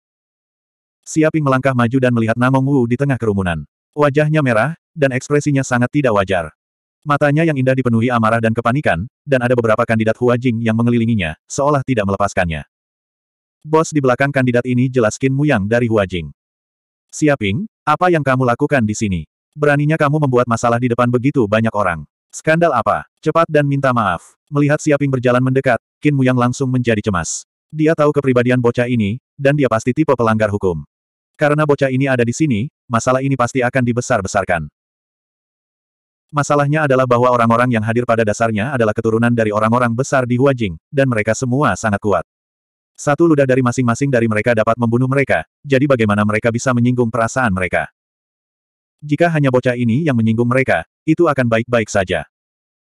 Siaping melangkah maju dan melihat Namong Wu di tengah kerumunan. Wajahnya merah, dan ekspresinya sangat tidak wajar. Matanya yang indah dipenuhi amarah dan kepanikan, dan ada beberapa kandidat Hua Jing yang mengelilinginya, seolah tidak melepaskannya. Bos di belakang kandidat ini jelas Qin Muyang dari Hua Jing. Siaping, apa yang kamu lakukan di sini? Beraninya kamu membuat masalah di depan begitu banyak orang. Skandal apa? Cepat dan minta maaf. Melihat Siaping berjalan mendekat, Qin Muyang langsung menjadi cemas. Dia tahu kepribadian bocah ini, dan dia pasti tipe pelanggar hukum. Karena bocah ini ada di sini, masalah ini pasti akan dibesar-besarkan. Masalahnya adalah bahwa orang-orang yang hadir pada dasarnya adalah keturunan dari orang-orang besar di Huajing, dan mereka semua sangat kuat. Satu ludah dari masing-masing dari mereka dapat membunuh mereka, jadi bagaimana mereka bisa menyinggung perasaan mereka? Jika hanya bocah ini yang menyinggung mereka, itu akan baik-baik saja.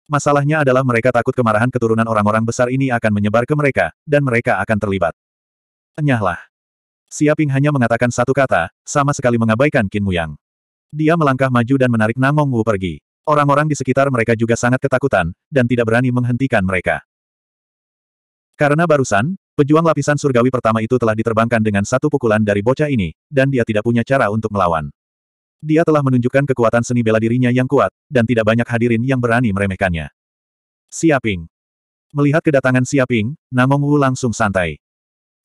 Masalahnya adalah mereka takut kemarahan keturunan orang-orang besar ini akan menyebar ke mereka, dan mereka akan terlibat. Enyahlah. Siaping hanya mengatakan satu kata, sama sekali mengabaikan Qin Muyang. Dia melangkah maju dan menarik Namong Wu pergi. Orang-orang di sekitar mereka juga sangat ketakutan, dan tidak berani menghentikan mereka. Karena barusan, pejuang lapisan surgawi pertama itu telah diterbangkan dengan satu pukulan dari bocah ini, dan dia tidak punya cara untuk melawan. Dia telah menunjukkan kekuatan seni bela dirinya yang kuat, dan tidak banyak hadirin yang berani meremehkannya. Siaping. Melihat kedatangan Siaping, Namong Wu langsung santai.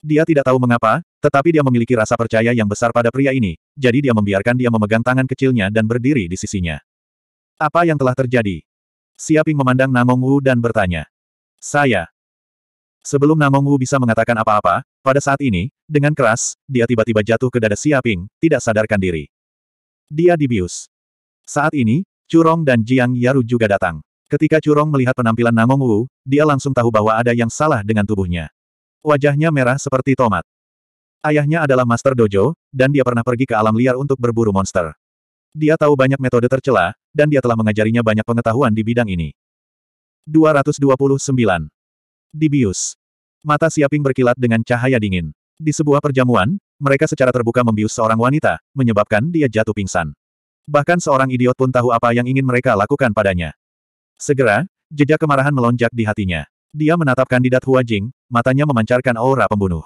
Dia tidak tahu mengapa, tetapi dia memiliki rasa percaya yang besar pada pria ini, jadi dia membiarkan dia memegang tangan kecilnya dan berdiri di sisinya. Apa yang telah terjadi? Siaping memandang Namong Wu dan bertanya. Saya. Sebelum Namong Wu bisa mengatakan apa-apa, pada saat ini, dengan keras, dia tiba-tiba jatuh ke dada Siaping, tidak sadarkan diri. Dia dibius. Saat ini, Curong dan Jiang Yaru juga datang. Ketika Curong melihat penampilan Namong Wu, dia langsung tahu bahwa ada yang salah dengan tubuhnya. Wajahnya merah seperti tomat. Ayahnya adalah Master Dojo, dan dia pernah pergi ke alam liar untuk berburu monster. Dia tahu banyak metode tercela, dan dia telah mengajarinya banyak pengetahuan di bidang ini. 229. Dibius. Mata Siaping berkilat dengan cahaya dingin. Di sebuah perjamuan, mereka secara terbuka membius seorang wanita, menyebabkan dia jatuh pingsan. Bahkan seorang idiot pun tahu apa yang ingin mereka lakukan padanya. Segera, jejak kemarahan melonjak di hatinya. Dia menatap kandidat Hua Jing, matanya memancarkan aura pembunuh.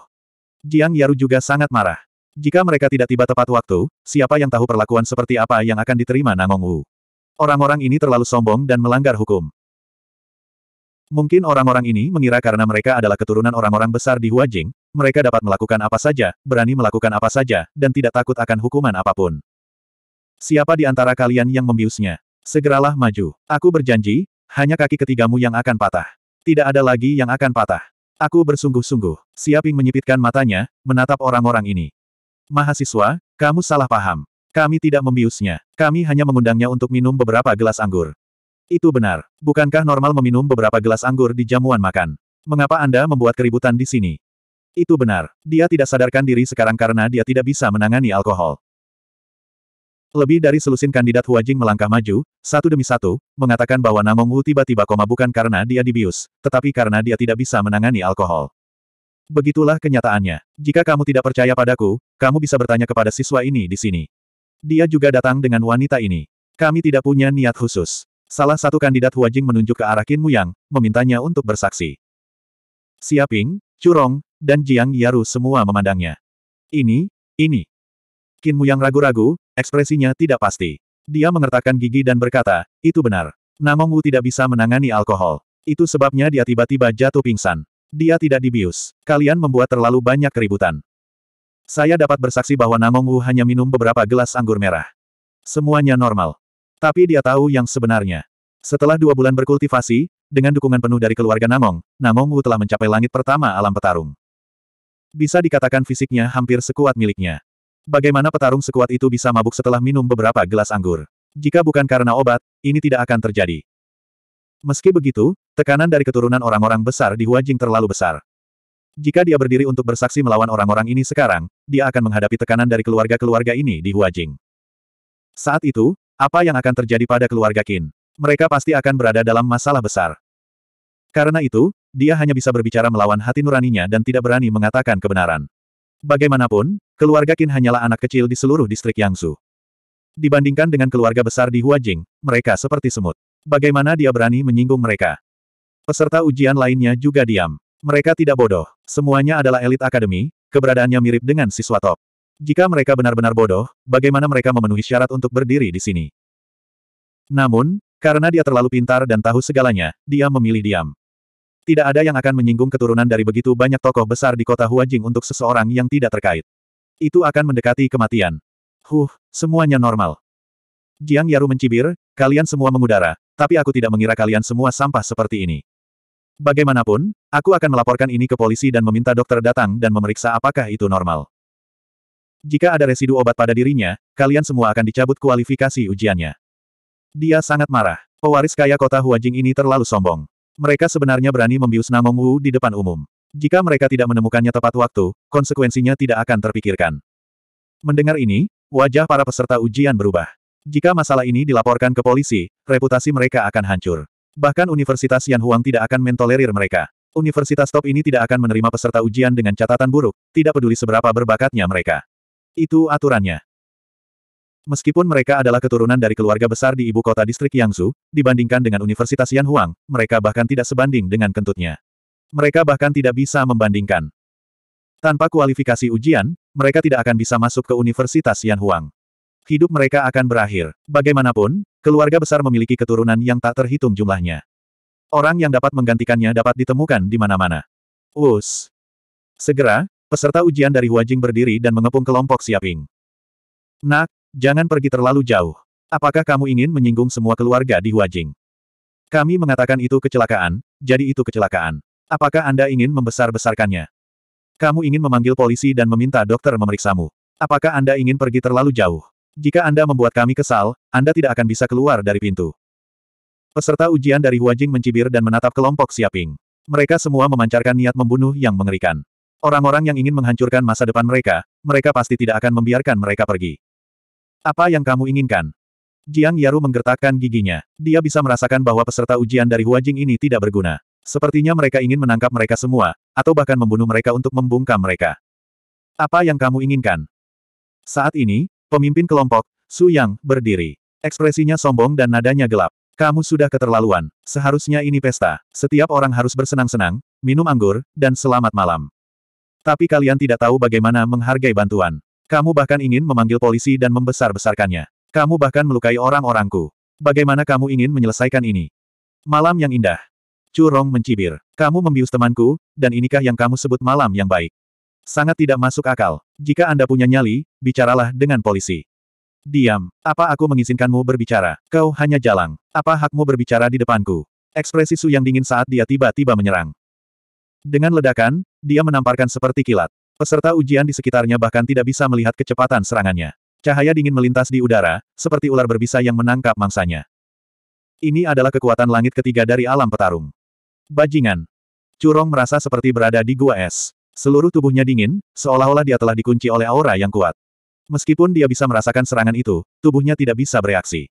Jiang Yaru juga sangat marah. Jika mereka tidak tiba tepat waktu, siapa yang tahu perlakuan seperti apa yang akan diterima Nangong Wu? Orang-orang ini terlalu sombong dan melanggar hukum. Mungkin orang-orang ini mengira karena mereka adalah keturunan orang-orang besar di Huajing, mereka dapat melakukan apa saja, berani melakukan apa saja, dan tidak takut akan hukuman apapun. Siapa di antara kalian yang membiusnya? Segeralah maju. Aku berjanji, hanya kaki ketigamu yang akan patah. Tidak ada lagi yang akan patah. Aku bersungguh-sungguh. Siaping menyipitkan matanya, menatap orang-orang ini. Mahasiswa, kamu salah paham. Kami tidak membiusnya. Kami hanya mengundangnya untuk minum beberapa gelas anggur. Itu benar. Bukankah normal meminum beberapa gelas anggur di jamuan makan? Mengapa Anda membuat keributan di sini? Itu benar. Dia tidak sadarkan diri sekarang karena dia tidak bisa menangani alkohol. Lebih dari selusin kandidat Huajing melangkah maju, satu demi satu, mengatakan bahwa Namong Wu tiba-tiba koma bukan karena dia dibius, tetapi karena dia tidak bisa menangani alkohol. Begitulah kenyataannya. Jika kamu tidak percaya padaku, kamu bisa bertanya kepada siswa ini di sini. Dia juga datang dengan wanita ini. Kami tidak punya niat khusus. Salah satu kandidat Huajing menunjuk ke arah Qin Muyang, memintanya untuk bersaksi. Siaping, Curong, dan Jiang Yaru semua memandangnya. Ini, ini. Qin Muyang ragu-ragu, ekspresinya tidak pasti. Dia mengertakkan gigi dan berkata, itu benar. Namong Wu tidak bisa menangani alkohol. Itu sebabnya dia tiba-tiba jatuh pingsan. Dia tidak dibius. Kalian membuat terlalu banyak keributan. Saya dapat bersaksi bahwa Namong Wu hanya minum beberapa gelas anggur merah. Semuanya normal. Tapi dia tahu yang sebenarnya. Setelah dua bulan berkultivasi, dengan dukungan penuh dari keluarga Namong, Namong Wu telah mencapai langit pertama alam petarung. Bisa dikatakan fisiknya hampir sekuat miliknya. Bagaimana petarung sekuat itu bisa mabuk setelah minum beberapa gelas anggur? Jika bukan karena obat, ini tidak akan terjadi. Meski begitu, tekanan dari keturunan orang-orang besar di Huajing terlalu besar. Jika dia berdiri untuk bersaksi melawan orang-orang ini sekarang, dia akan menghadapi tekanan dari keluarga-keluarga ini di Huajing. Saat itu, apa yang akan terjadi pada keluarga Qin? Mereka pasti akan berada dalam masalah besar. Karena itu, dia hanya bisa berbicara melawan hati nuraninya dan tidak berani mengatakan kebenaran. Bagaimanapun, keluarga Qin hanyalah anak kecil di seluruh distrik Yangsu. Dibandingkan dengan keluarga besar di Huajing, mereka seperti semut. Bagaimana dia berani menyinggung mereka? Peserta ujian lainnya juga diam. Mereka tidak bodoh. Semuanya adalah elit akademi, keberadaannya mirip dengan siswa top. Jika mereka benar-benar bodoh, bagaimana mereka memenuhi syarat untuk berdiri di sini? Namun, karena dia terlalu pintar dan tahu segalanya, dia memilih diam. Tidak ada yang akan menyinggung keturunan dari begitu banyak tokoh besar di kota Huajing untuk seseorang yang tidak terkait. Itu akan mendekati kematian. Huh, semuanya normal. Jiang Yaru mencibir, kalian semua mengudara, tapi aku tidak mengira kalian semua sampah seperti ini. Bagaimanapun, aku akan melaporkan ini ke polisi dan meminta dokter datang dan memeriksa apakah itu normal. Jika ada residu obat pada dirinya, kalian semua akan dicabut kualifikasi ujiannya. Dia sangat marah. Pewaris kaya kota Huajing ini terlalu sombong. Mereka sebenarnya berani membius Namong Wu di depan umum. Jika mereka tidak menemukannya tepat waktu, konsekuensinya tidak akan terpikirkan. Mendengar ini, wajah para peserta ujian berubah. Jika masalah ini dilaporkan ke polisi, reputasi mereka akan hancur. Bahkan Universitas Yan Huang tidak akan mentolerir mereka. Universitas top ini tidak akan menerima peserta ujian dengan catatan buruk, tidak peduli seberapa berbakatnya mereka. Itu aturannya. Meskipun mereka adalah keturunan dari keluarga besar di ibu kota distrik Yangsu, dibandingkan dengan Universitas Yanhuang, mereka bahkan tidak sebanding dengan kentutnya. Mereka bahkan tidak bisa membandingkan. Tanpa kualifikasi ujian, mereka tidak akan bisa masuk ke Universitas Yanhuang. Hidup mereka akan berakhir. Bagaimanapun, keluarga besar memiliki keturunan yang tak terhitung jumlahnya. Orang yang dapat menggantikannya dapat ditemukan di mana-mana. Us. Segera, Peserta ujian dari Huajing berdiri dan mengepung kelompok Siaping. Nak, jangan pergi terlalu jauh. Apakah kamu ingin menyinggung semua keluarga di Huajing? Kami mengatakan itu kecelakaan, jadi itu kecelakaan. Apakah Anda ingin membesar-besarkannya? Kamu ingin memanggil polisi dan meminta dokter memeriksamu. Apakah Anda ingin pergi terlalu jauh? Jika Anda membuat kami kesal, Anda tidak akan bisa keluar dari pintu. Peserta ujian dari Huajing mencibir dan menatap kelompok Siaping. Mereka semua memancarkan niat membunuh yang mengerikan. Orang-orang yang ingin menghancurkan masa depan mereka, mereka pasti tidak akan membiarkan mereka pergi. Apa yang kamu inginkan? Jiang Yaru menggertakkan giginya. Dia bisa merasakan bahwa peserta ujian dari Huajing ini tidak berguna. Sepertinya mereka ingin menangkap mereka semua, atau bahkan membunuh mereka untuk membungkam mereka. Apa yang kamu inginkan? Saat ini, pemimpin kelompok, Su Yang, berdiri. Ekspresinya sombong dan nadanya gelap. Kamu sudah keterlaluan. Seharusnya ini pesta. Setiap orang harus bersenang-senang, minum anggur, dan selamat malam. Tapi kalian tidak tahu bagaimana menghargai bantuan. Kamu bahkan ingin memanggil polisi dan membesar-besarkannya. Kamu bahkan melukai orang-orangku. Bagaimana kamu ingin menyelesaikan ini? Malam yang indah. Curong mencibir. Kamu membius temanku, dan inikah yang kamu sebut malam yang baik? Sangat tidak masuk akal. Jika Anda punya nyali, bicaralah dengan polisi. Diam. Apa aku mengizinkanmu berbicara? Kau hanya jalang. Apa hakmu berbicara di depanku? Ekspresi Su yang dingin saat dia tiba-tiba menyerang. Dengan ledakan, dia menamparkan seperti kilat. Peserta ujian di sekitarnya bahkan tidak bisa melihat kecepatan serangannya. Cahaya dingin melintas di udara, seperti ular berbisa yang menangkap mangsanya. Ini adalah kekuatan langit ketiga dari alam petarung. Bajingan. Curong merasa seperti berada di gua es. Seluruh tubuhnya dingin, seolah-olah dia telah dikunci oleh aura yang kuat. Meskipun dia bisa merasakan serangan itu, tubuhnya tidak bisa bereaksi.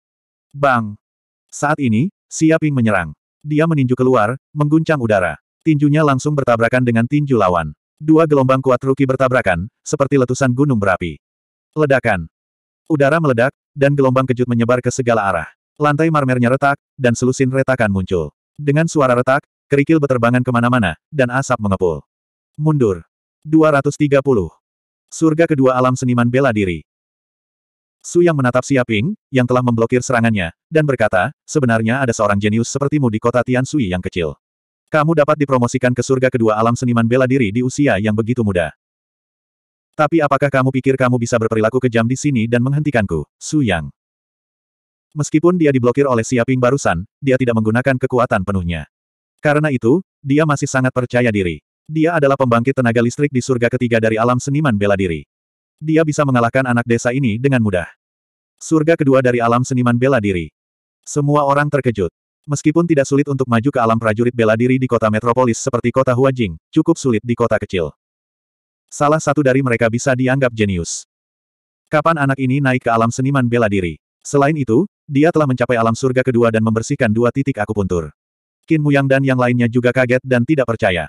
Bang! Saat ini, Xia Ping menyerang. Dia meninju keluar, mengguncang udara tinjunya langsung bertabrakan dengan tinju lawan. Dua gelombang kuat Ruki bertabrakan, seperti letusan gunung berapi. Ledakan. Udara meledak, dan gelombang kejut menyebar ke segala arah. Lantai marmernya retak, dan selusin retakan muncul. Dengan suara retak, kerikil beterbangan kemana-mana, dan asap mengepul. Mundur. 230. Surga kedua alam seniman bela diri. Su yang menatap Siaping, yang telah memblokir serangannya, dan berkata, sebenarnya ada seorang jenius sepertimu di kota Tian Sui yang kecil. Kamu dapat dipromosikan ke surga kedua alam seniman bela diri di usia yang begitu muda. Tapi apakah kamu pikir kamu bisa berperilaku kejam di sini dan menghentikanku, Su Yang? Meskipun dia diblokir oleh Siaping barusan, dia tidak menggunakan kekuatan penuhnya. Karena itu, dia masih sangat percaya diri. Dia adalah pembangkit tenaga listrik di surga ketiga dari alam seniman bela diri. Dia bisa mengalahkan anak desa ini dengan mudah. Surga kedua dari alam seniman bela diri. Semua orang terkejut. Meskipun tidak sulit untuk maju ke alam prajurit bela diri di kota metropolis seperti kota Huajing, cukup sulit di kota kecil. Salah satu dari mereka bisa dianggap jenius. Kapan anak ini naik ke alam seniman bela diri? Selain itu, dia telah mencapai alam surga kedua dan membersihkan dua titik akupuntur. Qin Muyang dan yang lainnya juga kaget dan tidak percaya.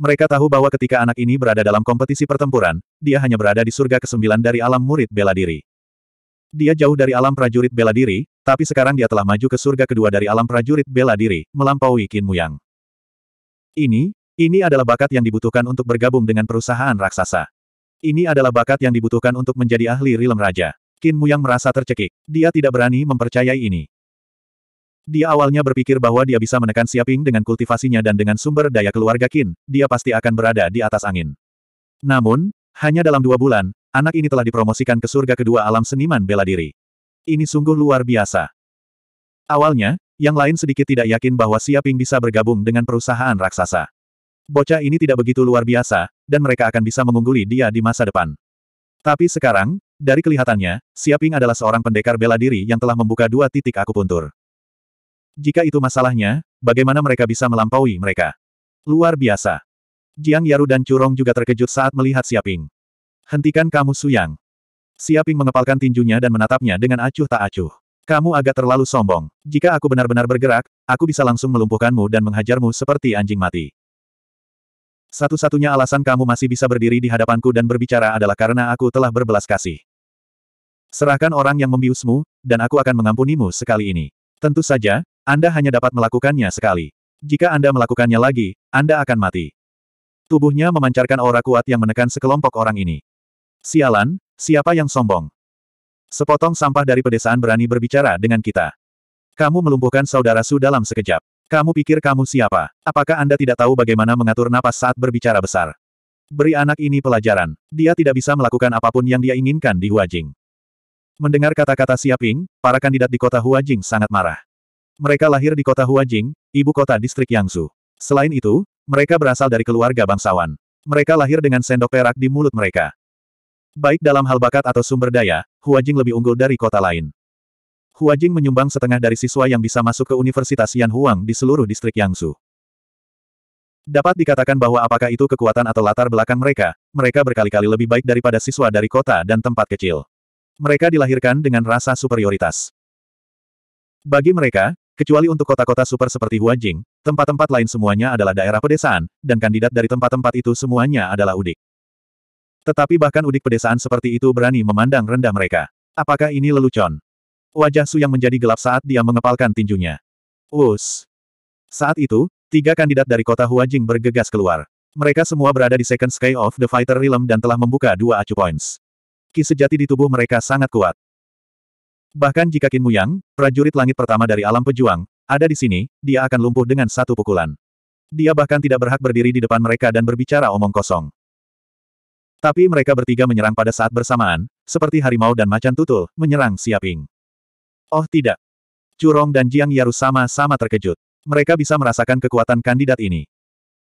Mereka tahu bahwa ketika anak ini berada dalam kompetisi pertempuran, dia hanya berada di surga ke-9 dari alam murid bela diri. Dia jauh dari alam prajurit bela diri, tapi sekarang dia telah maju ke surga kedua dari alam prajurit bela diri, melampaui Qin Yang. Ini, ini adalah bakat yang dibutuhkan untuk bergabung dengan perusahaan raksasa. Ini adalah bakat yang dibutuhkan untuk menjadi ahli rilem raja. Qin Yang merasa tercekik. Dia tidak berani mempercayai ini. Dia awalnya berpikir bahwa dia bisa menekan Siaping dengan kultivasinya dan dengan sumber daya keluarga Qin, dia pasti akan berada di atas angin. Namun, hanya dalam dua bulan, anak ini telah dipromosikan ke surga kedua alam seniman bela diri. Ini sungguh luar biasa. Awalnya, yang lain sedikit tidak yakin bahwa Siaping bisa bergabung dengan perusahaan raksasa. Bocah ini tidak begitu luar biasa, dan mereka akan bisa mengungguli dia di masa depan. Tapi sekarang, dari kelihatannya, Siaping adalah seorang pendekar bela diri yang telah membuka dua titik akupuntur. Jika itu masalahnya, bagaimana mereka bisa melampaui mereka? Luar biasa. Jiang Yaru dan Curong juga terkejut saat melihat Siaping. Hentikan kamu Suyang. Siaping mengepalkan tinjunya dan menatapnya dengan acuh tak acuh. Kamu agak terlalu sombong. Jika aku benar-benar bergerak, aku bisa langsung melumpuhkanmu dan menghajarmu seperti anjing mati. Satu-satunya alasan kamu masih bisa berdiri di hadapanku dan berbicara adalah karena aku telah berbelas kasih. Serahkan orang yang membiusmu, dan aku akan mengampunimu sekali ini. Tentu saja, Anda hanya dapat melakukannya sekali. Jika Anda melakukannya lagi, Anda akan mati. Tubuhnya memancarkan aura kuat yang menekan sekelompok orang ini. Sialan, siapa yang sombong? Sepotong sampah dari pedesaan berani berbicara dengan kita. Kamu melumpuhkan saudara Su dalam sekejap. Kamu pikir kamu siapa? Apakah Anda tidak tahu bagaimana mengatur napas saat berbicara besar? Beri anak ini pelajaran. Dia tidak bisa melakukan apapun yang dia inginkan di Huajing. Mendengar kata-kata Siaping, para kandidat di kota Huajing sangat marah. Mereka lahir di kota Huajing, ibu kota distrik Yangsu. Selain itu, mereka berasal dari keluarga bangsawan. Mereka lahir dengan sendok perak di mulut mereka. Baik dalam hal bakat atau sumber daya, Huajing lebih unggul dari kota lain. Huajing menyumbang setengah dari siswa yang bisa masuk ke Universitas Yan Huang di seluruh distrik Yangsu. Dapat dikatakan bahwa apakah itu kekuatan atau latar belakang mereka, mereka berkali-kali lebih baik daripada siswa dari kota dan tempat kecil. Mereka dilahirkan dengan rasa superioritas. Bagi mereka, kecuali untuk kota-kota super seperti Huajing, tempat-tempat lain semuanya adalah daerah pedesaan, dan kandidat dari tempat-tempat itu semuanya adalah udik. Tetapi bahkan udik pedesaan seperti itu berani memandang rendah mereka. Apakah ini lelucon? Wajah Su yang menjadi gelap saat dia mengepalkan tinjunya. Wus. Saat itu, tiga kandidat dari kota Huajing bergegas keluar. Mereka semua berada di Second Sky of the Fighter Realm dan telah membuka dua acu points. Ki sejati di tubuh mereka sangat kuat. Bahkan jika Qin Muyang, prajurit langit pertama dari alam pejuang, ada di sini, dia akan lumpuh dengan satu pukulan. Dia bahkan tidak berhak berdiri di depan mereka dan berbicara omong kosong. Tapi mereka bertiga menyerang pada saat bersamaan, seperti harimau dan macan tutul, menyerang Siaping. Oh tidak. Curong dan Jiang Yaru sama-sama terkejut. Mereka bisa merasakan kekuatan kandidat ini.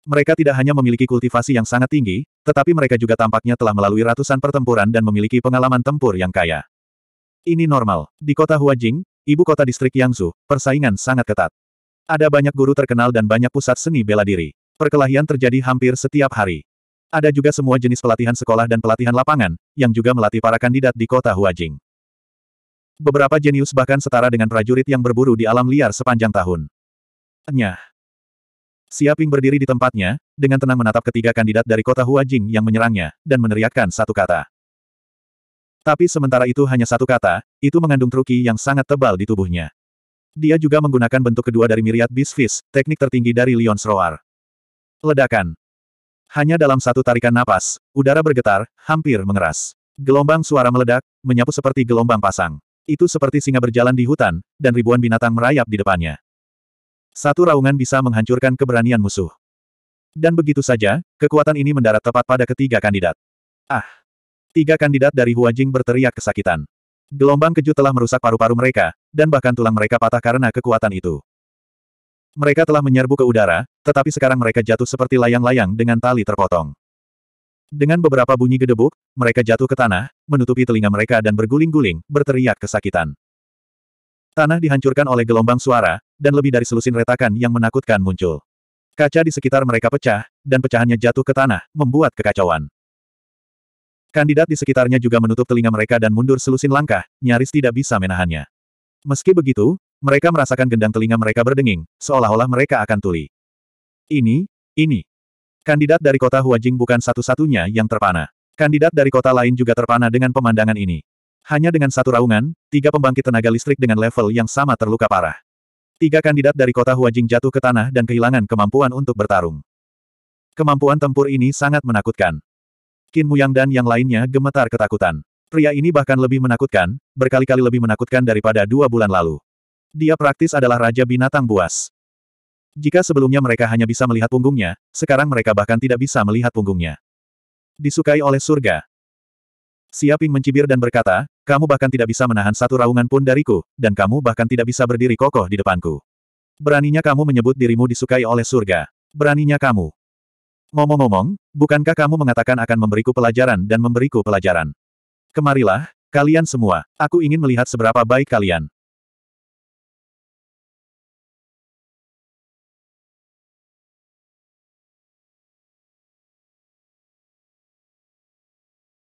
Mereka tidak hanya memiliki kultivasi yang sangat tinggi, tetapi mereka juga tampaknya telah melalui ratusan pertempuran dan memiliki pengalaman tempur yang kaya. Ini normal. Di kota Huajing, ibu kota distrik Yangsu, persaingan sangat ketat. Ada banyak guru terkenal dan banyak pusat seni bela diri. Perkelahian terjadi hampir setiap hari. Ada juga semua jenis pelatihan sekolah dan pelatihan lapangan, yang juga melatih para kandidat di kota Huajing. Beberapa jenius bahkan setara dengan prajurit yang berburu di alam liar sepanjang tahun. Nyah. Siaping berdiri di tempatnya, dengan tenang menatap ketiga kandidat dari kota Huajing yang menyerangnya, dan meneriakkan satu kata. Tapi sementara itu hanya satu kata, itu mengandung truki yang sangat tebal di tubuhnya. Dia juga menggunakan bentuk kedua dari miriat bisfis, teknik tertinggi dari Lion's Roar. Ledakan. Hanya dalam satu tarikan napas, udara bergetar, hampir mengeras. Gelombang suara meledak, menyapu seperti gelombang pasang. Itu seperti singa berjalan di hutan, dan ribuan binatang merayap di depannya. Satu raungan bisa menghancurkan keberanian musuh. Dan begitu saja, kekuatan ini mendarat tepat pada ketiga kandidat. Ah! Tiga kandidat dari Huajing berteriak kesakitan. Gelombang keju telah merusak paru-paru mereka, dan bahkan tulang mereka patah karena kekuatan itu. Mereka telah menyerbu ke udara, tetapi sekarang mereka jatuh seperti layang-layang dengan tali terpotong. Dengan beberapa bunyi gedebuk, mereka jatuh ke tanah, menutupi telinga mereka dan berguling-guling, berteriak kesakitan. Tanah dihancurkan oleh gelombang suara, dan lebih dari selusin retakan yang menakutkan muncul. Kaca di sekitar mereka pecah, dan pecahannya jatuh ke tanah, membuat kekacauan. Kandidat di sekitarnya juga menutup telinga mereka dan mundur selusin langkah, nyaris tidak bisa menahannya. Meski begitu, mereka merasakan gendang telinga mereka berdenging, seolah-olah mereka akan tuli. Ini, ini. Kandidat dari kota Huajing bukan satu-satunya yang terpana. Kandidat dari kota lain juga terpana dengan pemandangan ini. Hanya dengan satu raungan, tiga pembangkit tenaga listrik dengan level yang sama terluka parah. Tiga kandidat dari kota Huajing jatuh ke tanah dan kehilangan kemampuan untuk bertarung. Kemampuan tempur ini sangat menakutkan. Qin Muyang dan yang lainnya gemetar ketakutan. Pria ini bahkan lebih menakutkan, berkali-kali lebih menakutkan daripada dua bulan lalu. Dia praktis adalah Raja Binatang Buas. Jika sebelumnya mereka hanya bisa melihat punggungnya, sekarang mereka bahkan tidak bisa melihat punggungnya. Disukai oleh surga. Siaping mencibir dan berkata, kamu bahkan tidak bisa menahan satu raungan pun dariku, dan kamu bahkan tidak bisa berdiri kokoh di depanku. Beraninya kamu menyebut dirimu disukai oleh surga. Beraninya kamu. Ngomong-ngomong, bukankah kamu mengatakan akan memberiku pelajaran dan memberiku pelajaran? Kemarilah, kalian semua, aku ingin melihat seberapa baik kalian.